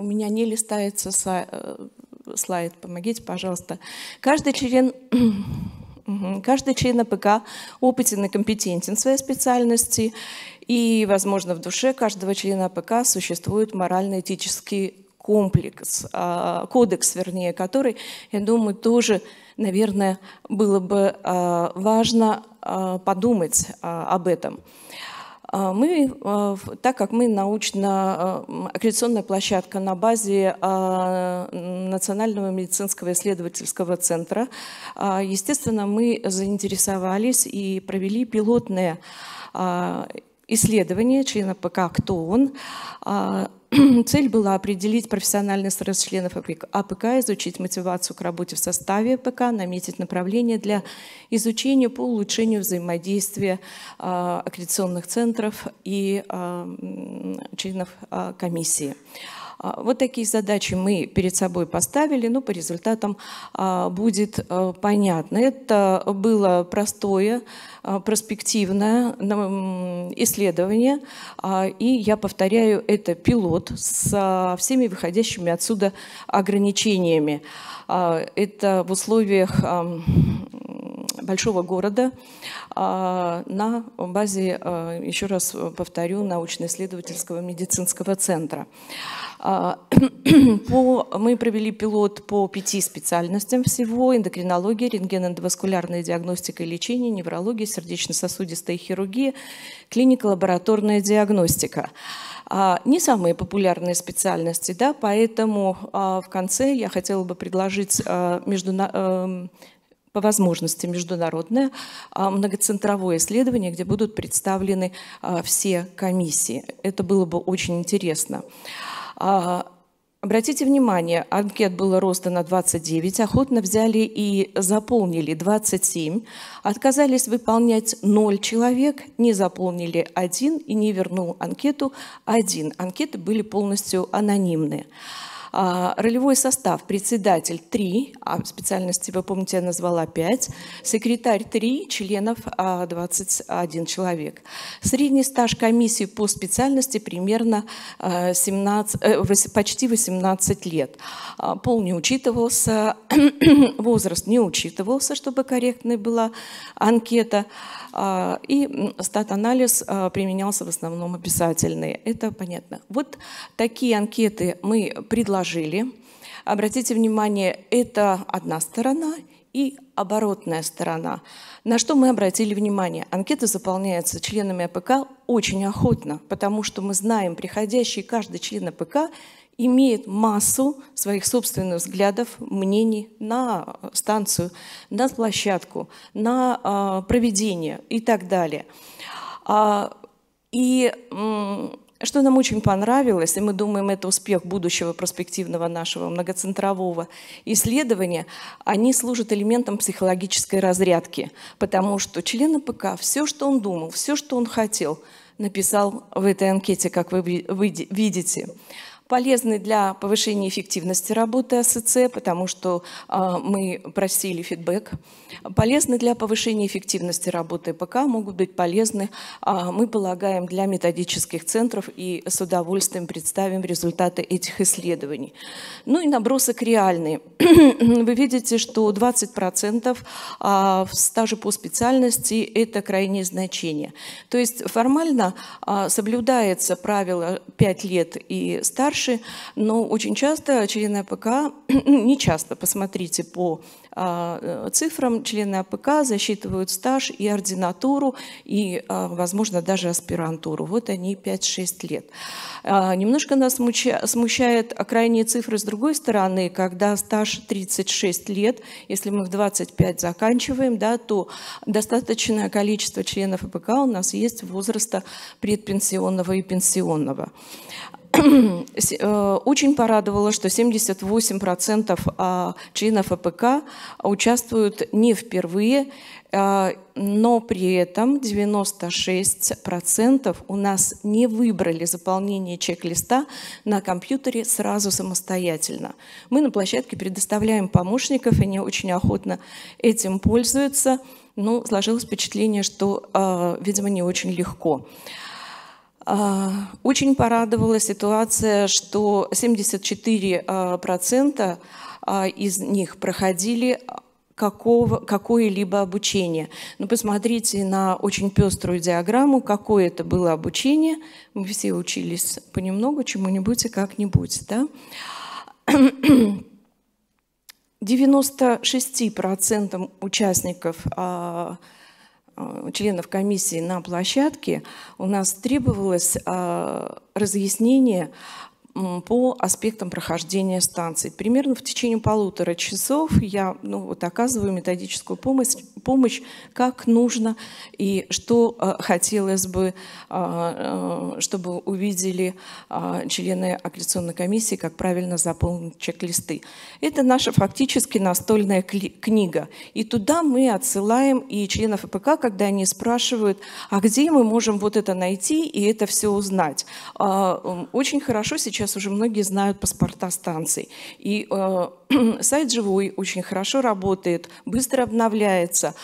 У меня не листается э, слайд. Помогите, пожалуйста. Каждый член <clears throat> Каждый член АПК опытен и компетентен в своей специальности, и, возможно, в душе каждого члена АПК существует морально-этический комплекс, а, кодекс, вернее, который, я думаю, тоже, наверное, было бы а, важно а, подумать об этом. А, мы, а, так как мы научно-аккредитационная а, площадка на базе Национального медицинского исследовательского центра, естественно, мы заинтересовались и провели пилотное исследование члена ПК «Кто он?». А, <clears throat> цель была определить профессиональный стресс членов АПК, изучить мотивацию к работе в составе АПК, наметить направление для изучения по улучшению взаимодействия а, аккредитационных центров и а, членов комиссии. А, вот такие задачи мы перед собой поставили, но ну, по результатам а, будет э, понятно. Это было простое, а, проспективное исследование, и я повторяю, это пилот со всеми выходящими отсюда ограничениями. Это в условиях большого города а, на базе, а, еще раз повторю, научно-исследовательского медицинского центра. А, <clears throat> по, мы провели пилот по пяти специальностям всего. Эндокринология, рентген-эндоваскулярная диагностика и лечение, неврология, сердечно-сосудистая хирургия, клиника, лабораторная диагностика не самые популярные специальности, да, поэтому в конце я хотела бы предложить междуна... Эм, по возможности международное а, многоцентровое исследование, где будут представлены а, все комиссии. Это было бы очень интересно. А, обратите внимание, анкет было роздано 29, охотно взяли и заполнили 27, отказались выполнять 0 человек, не заполнили один и не вернул анкету один. Анкеты были полностью анонимные. А, ролевой состав. Председатель 3, а специальности, вы помните, я назвала 5. Секретарь 3, членов 21 а, человек. Средний стаж комиссии по специальности примерно 17, а, э, почти 18 лет. Пол не учитывался, <clears throat> возраст не учитывался, чтобы корректной была анкета. А, и стат-анализ а, применялся в основном описательный. Это понятно. Вот такие анкеты мы предложили. Обратите внимание, это одна сторона и оборотная сторона. На что мы обратили внимание? Анкета заполняется членами АПК очень охотно, потому что мы знаем, приходящий каждый член АПК имеет массу своих собственных взглядов, мнений на э, станцию, на площадку, на а, проведение и так далее. А, и что нам очень понравилось, и мы думаем, это успех будущего перспективного нашего многоцентрового исследования, они служат элементом психологической разрядки, потому что члены ПК все, что он думал, все, что он хотел, написал в этой анкете, как вы видите полезны для повышения эффективности работы АСЦ, потому что а, мы просили фидбэк. Полезны для повышения эффективности работы ПК, могут быть полезны, а, мы полагаем, для методических центров и с удовольствием представим результаты этих исследований. Ну и набросок реальный. <clears throat> Вы видите, что 20% а, в стаже по специальности – это крайнее значение. То есть формально соблюдается правило 5 лет и старше, больше, но очень часто члены АПК, <clears throat> ну, не часто, посмотрите по а, э, цифрам, члены АПК засчитывают стаж и ординатуру, и, а, возможно, даже аспирантуру. Вот они 5-6 лет. А, немножко нас смущает крайние цифры с другой стороны, когда стаж 36 лет, если мы в 25 заканчиваем, да, то достаточное количество членов АПК у нас есть возраста предпенсионного и пенсионного. Э, очень порадовало, что 78% а, членов АПК участвуют не впервые, а, но при этом 96% у нас не выбрали заполнение чек-листа на компьютере сразу самостоятельно. Мы на площадке предоставляем помощников, они очень охотно этим пользуются. Но ну, сложилось впечатление, что, а, видимо, не очень легко. А, очень порадовала ситуация, что 74% а, а, из них проходили какого, какое-либо обучение. Но ну, посмотрите на очень пеструю диаграмму, какое это было обучение. Мы все учились понемногу чему-нибудь и как-нибудь. Да? 96% участников Э, членов комиссии на площадке у нас требовалось э, разъяснение по аспектам прохождения станции. Примерно в течение полутора часов я ну, вот, оказываю методическую помощь, помощь, как нужно и что э, хотелось бы, а, э, чтобы увидели э, члены апелляционной комиссии, как правильно заполнить чек-листы. Это наша фактически настольная книга. И туда мы отсылаем и членов ЭПК, когда они спрашивают, а где мы можем вот это найти и это все узнать. Э, очень хорошо сейчас сейчас уже многие знают паспорта станций. И э, <clears throat> сайт живой очень хорошо работает, быстро обновляется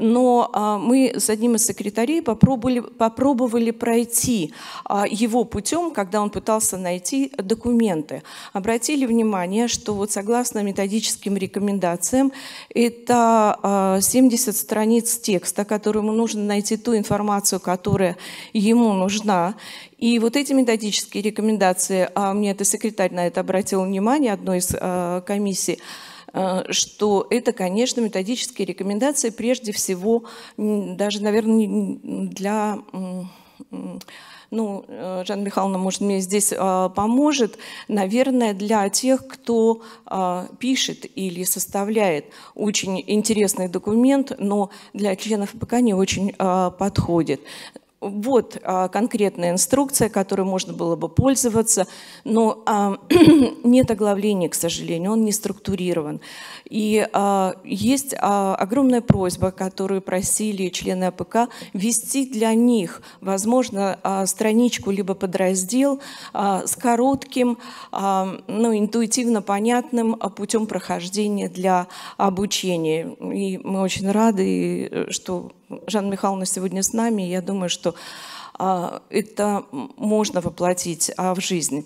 но а, мы с одним из секретарей попробовали, попробовали пройти а, его путем, когда он пытался найти документы. Обратили внимание, что вот согласно методическим рекомендациям, это 70 а, страниц текста, которому нужно найти ту информацию, которая ему нужна. И вот эти методические рекомендации, мне это секретарь на это обратил внимание, одной из комиссий, Э, что это, конечно, методические рекомендации прежде всего даже, наверное, для ну, э, Жанна Михайловна, может, мне здесь э, поможет, наверное, для тех, кто пишет или составляет очень интересный документ, но для членов ПК не очень подходит. Вот а, конкретная инструкция, которой можно было бы пользоваться, но а, <clears throat> нет оглавления, к сожалению, он не структурирован. И а, есть а, огромная просьба, которую просили члены АПК, вести для них, возможно, а, страничку либо подраздел а, с коротким, а, ну, интуитивно понятным а, путем прохождения для обучения. И мы очень рады, что Жанна Михайловна сегодня с нами. Я думаю, что а, это можно воплотить а, в жизнь.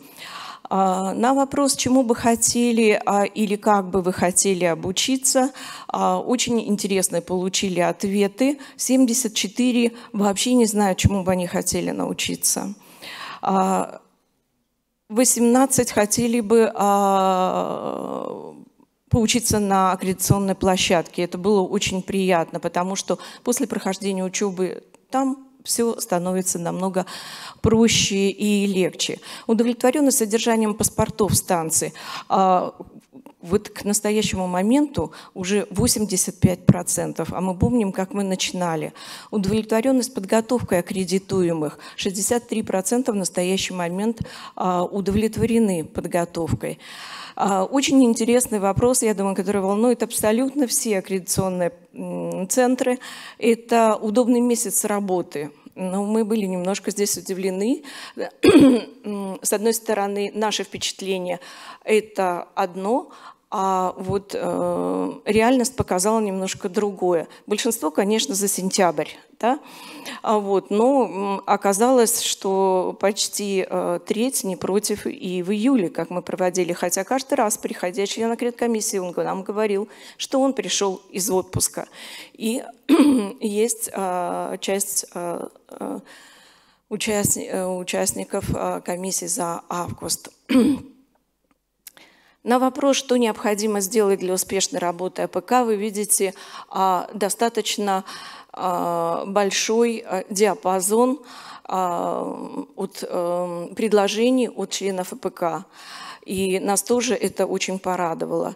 А, на вопрос, чему бы хотели а, или как бы вы хотели обучиться, а, очень интересные получили ответы. 74 вообще не знают, чему бы они хотели научиться. 18 хотели бы поучиться на аккредитационной площадке. Это было очень приятно, потому что после прохождения учебы там все становится намного проще и легче. Удовлетворенность содержанием паспортов станции. А, вот к настоящему моменту уже 85%, а мы помним, как мы начинали. Удовлетворенность подготовкой аккредитуемых 63% в настоящий момент а, удовлетворены подготовкой. А, очень интересный вопрос, я думаю, который волнует абсолютно все аккредитационные центры. Это удобный месяц работы. Но ну, мы были немножко здесь удивлены. С одной стороны, наше впечатление – это одно, а вот э, реальность показала немножко другое. Большинство, конечно, за сентябрь, да? а вот, но оказалось, что почти э, треть не против и в июле, как мы проводили, хотя каждый раз, приходя член аккредиткомиссии, он нам говорил, что он пришел из отпуска. И <clears throat> есть э, часть э, э, э, участников э, комиссии за август. <clears throat> На вопрос, что необходимо сделать для успешной работы АПК, вы видите а, достаточно а, большой а, диапазон от, предложений от членов АПК. И нас тоже это очень порадовало.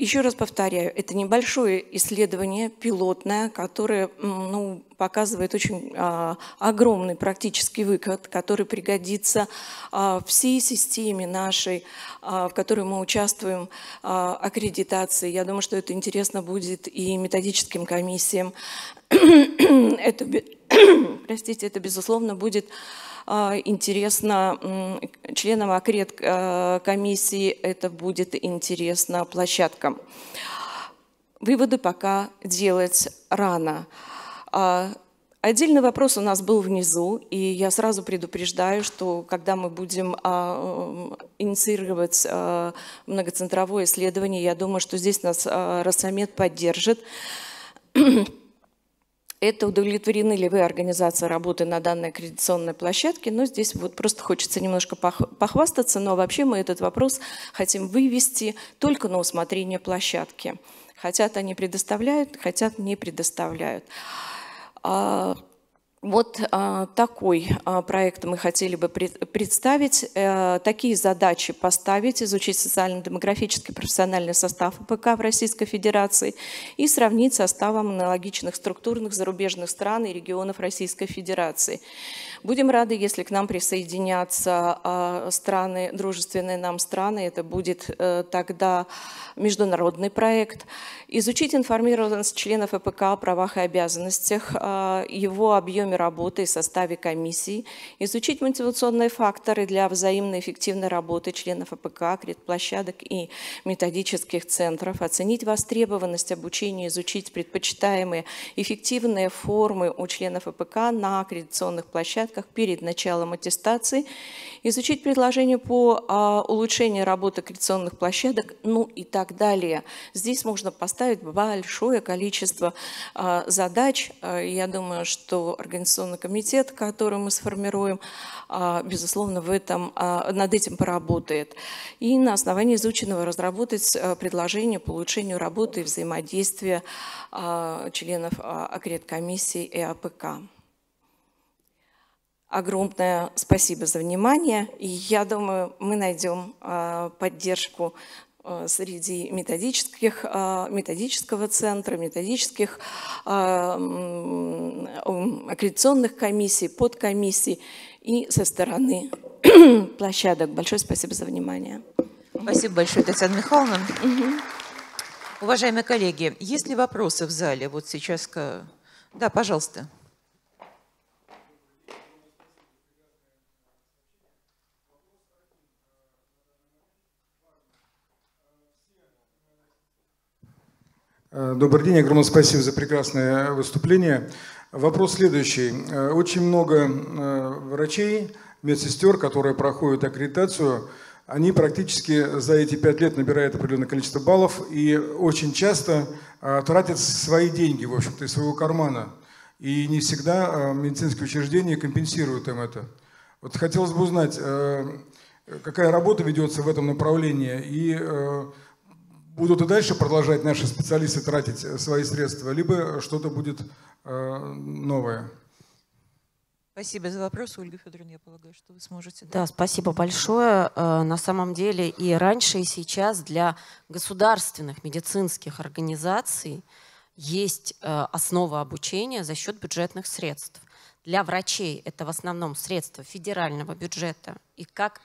Еще раз повторяю, это небольшое исследование, пилотное, которое ну, показывает очень а, огромный практический выход, который пригодится а, всей системе нашей, а, в которой мы участвуем, а, аккредитации. Я думаю, что это интересно будет и методическим комиссиям. <clears throat> это, <clears throat> простите, это, безусловно, будет а, интересно членам аккрет э, комиссии, это будет интересно площадкам. Выводы пока делать рано. А, отдельный вопрос у нас был внизу, и я сразу предупреждаю, что когда мы будем а, инициировать а, многоцентровое исследование, я думаю, что здесь нас а, Росомет поддержит это удовлетворены ли вы организация работы на данной аккредитационной площадке. Но ну, здесь вот просто хочется немножко похвастаться, но вообще мы этот вопрос хотим вывести только на усмотрение площадки. Хотят они предоставляют, хотят не предоставляют. А, вот а, такой а, проект мы хотели бы представить, э, такие задачи поставить, изучить социально-демографический профессиональный состав ПК в Российской Федерации и сравнить составом аналогичных структурных зарубежных стран и регионов Российской Федерации. Будем рады, если к нам присоединятся а, страны, дружественные нам страны, это будет э, тогда международный проект. Изучить информированность членов ЭПК о правах и обязанностях, его объеме программе работы и составе комиссии, изучить мотивационные факторы для взаимной эффективной работы членов АПК, кредитплощадок и методических центров, оценить востребованность обучения, изучить предпочитаемые эффективные формы у членов АПК на аккредитационных площадках перед началом аттестации, изучить предложения по а, улучшению работы аккредитационных площадок, ну и так далее. Здесь можно поставить большое количество а, задач. А, я думаю, что организация Координационный комитет, который мы сформируем, а, безусловно, в этом, а, над этим поработает. И на основании изученного разработать а, предложение по улучшению работы и взаимодействия членов Аккредиткомиссии и АПК. Огромное спасибо за внимание. И я думаю, мы найдем поддержку Э, среди методических, э, методического центра, методических э, аккредитационных комиссий, подкомиссий и со стороны <clears throat> площадок. Большое спасибо за внимание. Спасибо большое, Татьяна Михайловна. Угу. Уважаемые коллеги, есть ли вопросы в зале вот сейчас? Да, пожалуйста. Э, добрый день, огромное спасибо за прекрасное выступление. Вопрос следующий. Э, очень много э, врачей, медсестер, которые проходят аккредитацию, они практически за эти пять лет набирают определенное количество баллов и очень часто тратят свои деньги, в общем-то, из своего кармана. И не всегда медицинские учреждения компенсируют им это. Вот хотелось бы узнать, какая работа ведется в этом направлении и будут и дальше продолжать наши специалисты тратить э, свои средства, либо что-то будет э, новое. Спасибо за вопрос, Ольга Федоровна, я полагаю, что вы сможете. Да, спасибо большое. Э, на самом деле и раньше, и сейчас для государственных медицинских организаций есть основа обучения за счет бюджетных средств. Для врачей это в основном средства федерального бюджета. И как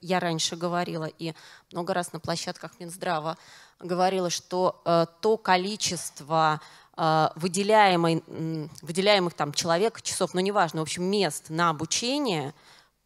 я раньше говорила, и много раз на площадках Минздрава говорила, что э, то количество э, выделяемой, э, выделяемых там человек, часов, ну, неважно, в общем, мест на обучение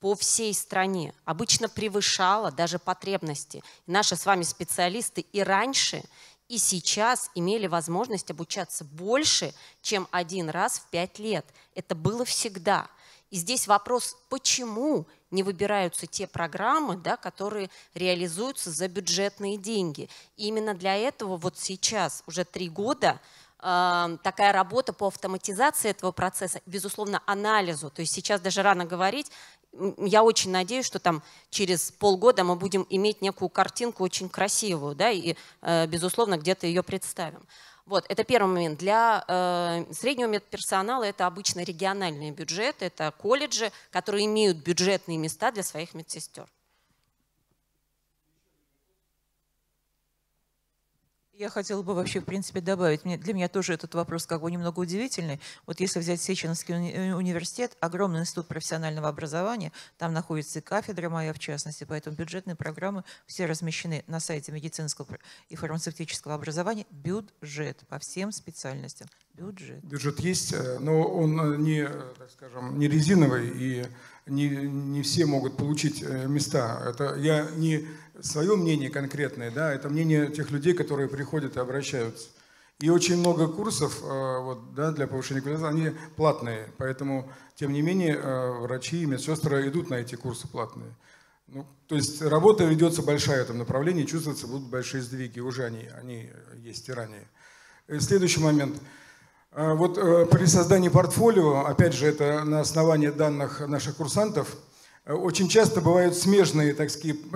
по всей стране обычно превышало даже потребности. Наши с вами специалисты и раньше, и сейчас имели возможность обучаться больше, чем один раз в пять лет. Это было всегда. И здесь вопрос, почему не выбираются те программы, да, которые реализуются за бюджетные деньги. И именно для этого вот сейчас, уже три года, а, такая работа по автоматизации этого процесса, безусловно, анализу. То есть сейчас даже рано говорить, я очень надеюсь, что там через полгода мы будем иметь некую картинку очень красивую, да, и, э, безусловно, где-то ее представим. Вот, это первый момент. Для э, среднего медперсонала это обычно региональные бюджеты, это колледжи, которые имеют бюджетные места для своих медсестер. Я хотела бы вообще, в принципе, добавить. Для меня тоже этот вопрос как бы немного удивительный. Вот если взять Сеченовский уни э, университет, огромный институт профессионального образования, там находится и кафедра моя, в частности, поэтому бюджетные программы все размещены на сайте медицинского и фармацевтического образования. Бюджет по всем специальностям. Бюджет. Бюджет есть, э, но он э, не, так скажем, не резиновый, и не, не все могут получить места. Это я не свое мнение конкретное, да, это мнение тех людей, которые приходят и обращаются. И очень много курсов э, вот, да, для повышения квалификации, они платные, поэтому, тем не менее, э, врачи и медсестры идут на эти курсы платные. Ну, то есть работа ведется большая в этом направлении, чувствуются будут большие сдвиги, уже они, они есть и ранее. Э, следующий момент. Вот при создании портфолио, опять же, это на основании данных наших курсантов – очень часто бывают смежные, так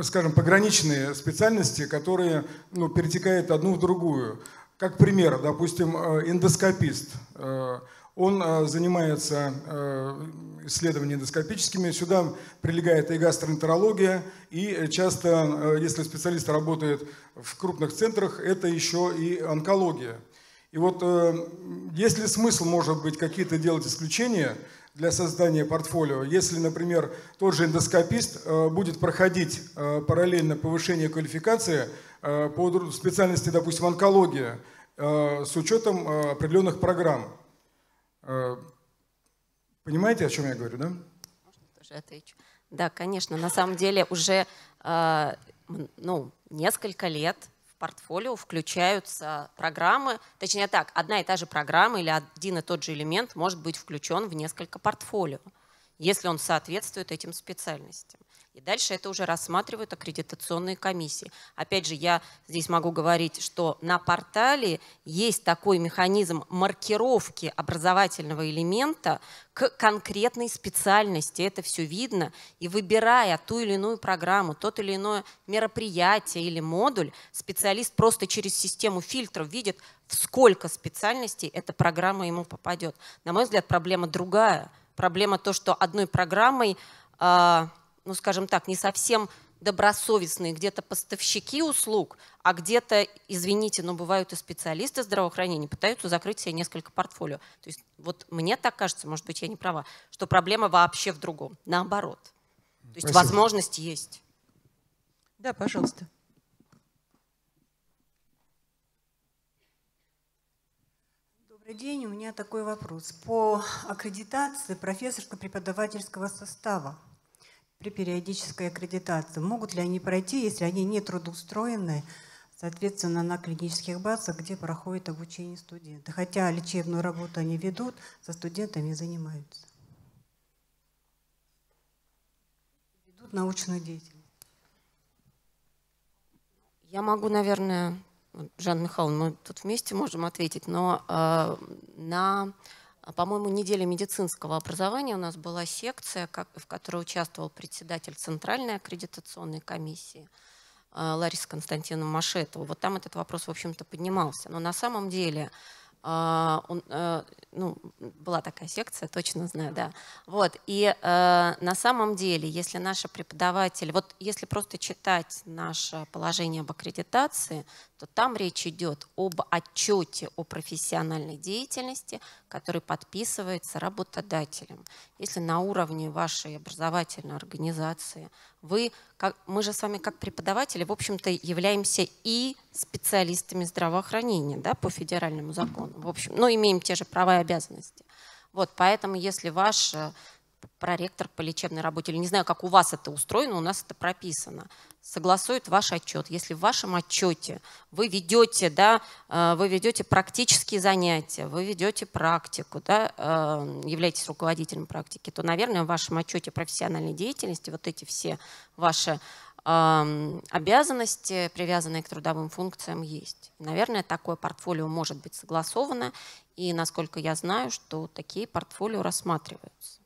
скажем, пограничные специальности, которые ну, перетекают одну в другую. Как пример, допустим, э, эндоскопист. Э, он э, занимается исследованиями эндоскопическими. Сюда прилегает и гастроэнтерология, и часто, если специалист работает в крупных центрах, это еще и онкология. И вот есть ли смысл, может быть, какие-то делать исключения – для создания портфолио. Если, например, тот же эндоскопист э, будет проходить э, параллельно повышение квалификации э, по специальности, допустим, онкология, с учетом определенных программ. Понимаете, о чем я говорю, да? Можно тоже отвечу. Да, конечно, на самом деле уже ну, несколько лет портфолио включаются программы, точнее так, одна и та же программа или один и тот же элемент может быть включен в несколько портфолио, если он соответствует этим специальностям. И дальше это уже рассматривают аккредитационные комиссии. Опять же, я здесь могу говорить, что на портале есть такой механизм маркировки образовательного элемента к конкретной специальности. Это все видно. И выбирая ту или иную программу, тот или иное мероприятие или модуль, специалист просто через систему фильтров видит, в сколько специальностей эта программа ему попадет. На мой взгляд, проблема другая. Проблема то, что одной программой а, ну, скажем так, не совсем добросовестные где-то поставщики услуг, а где-то, извините, но бывают и специалисты здравоохранения, пытаются закрыть себе несколько портфолио. То есть вот мне так кажется, может быть, я не права, что проблема вообще в другом. Наоборот. То есть Спасибо. возможность есть. Да, пожалуйста. Добрый день. У меня такой вопрос. По аккредитации профессорско-преподавательского состава при периодической аккредитации. Могут ли они пройти, если они не трудоустроены, соответственно, на клинических базах, где проходит обучение студента. Хотя лечебную работу они ведут, со студентами занимаются. Ведут научную деятельность. Я могу, наверное, Жанна Михайловна, мы тут вместе можем ответить, но э, на а, по-моему, неделе медицинского образования у нас была секция, в которой участвовал председатель Центральной аккредитационной комиссии а, Лариса Константиновна Машетова. Вот там этот вопрос, в общем-то, поднимался. Но на самом деле а, он, ну, была такая секция, точно знаю, да. Вот, и э, на самом деле, если наши преподаватели, вот если просто читать наше положение об аккредитации, то там речь идет об отчете о профессиональной деятельности, который подписывается работодателем. Если на уровне вашей образовательной организации вы, как, мы же с вами как преподаватели, в общем-то, являемся и специалистами здравоохранения да, по федеральному закону, в общем, но ну, имеем те же права и обязанности. Вот, поэтому если ваш проректор по лечебной работе, или не знаю, как у вас это устроено, у нас это прописано, согласует ваш отчет. Если в вашем отчете вы ведете, да, э, вы ведете практические занятия, вы ведете практику, да, э, являетесь руководителем практики, то, наверное, в вашем отчете профессиональной деятельности вот эти все ваши эм, обязанности, привязанные к трудовым функциям, есть. Наверное, такое портфолио может быть согласовано, и, насколько я знаю, что такие портфолио рассматриваются.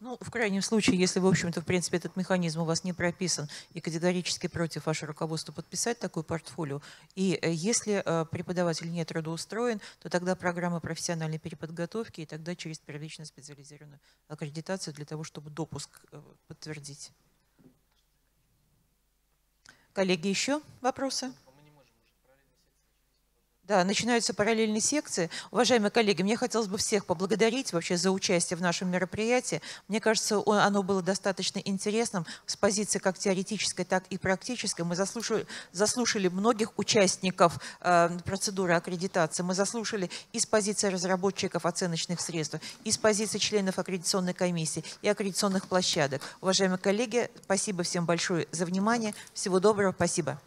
Ну, в крайнем случае, если, в общем-то, в принципе, этот механизм у вас не прописан и категорически против ваше руководство подписать такую портфолио, и э, если э, преподаватель не трудоустроен, то тогда программа профессиональной переподготовки и тогда через первичную специализированную аккредитацию для того, чтобы допуск э, подтвердить. Коллеги, еще вопросы? Да, начинаются параллельные секции. Уважаемые коллеги, мне хотелось бы всех поблагодарить вообще за участие в нашем мероприятии. Мне кажется, оно было достаточно интересным с позиции как теоретической, так и практической. Мы заслушали, заслушали многих участников э, процедуры аккредитации. Мы заслушали и с позиции разработчиков оценочных средств, и с позиции членов аккредитационной комиссии, и аккредитационных площадок. Уважаемые коллеги, спасибо всем большое за внимание. Всего доброго, спасибо.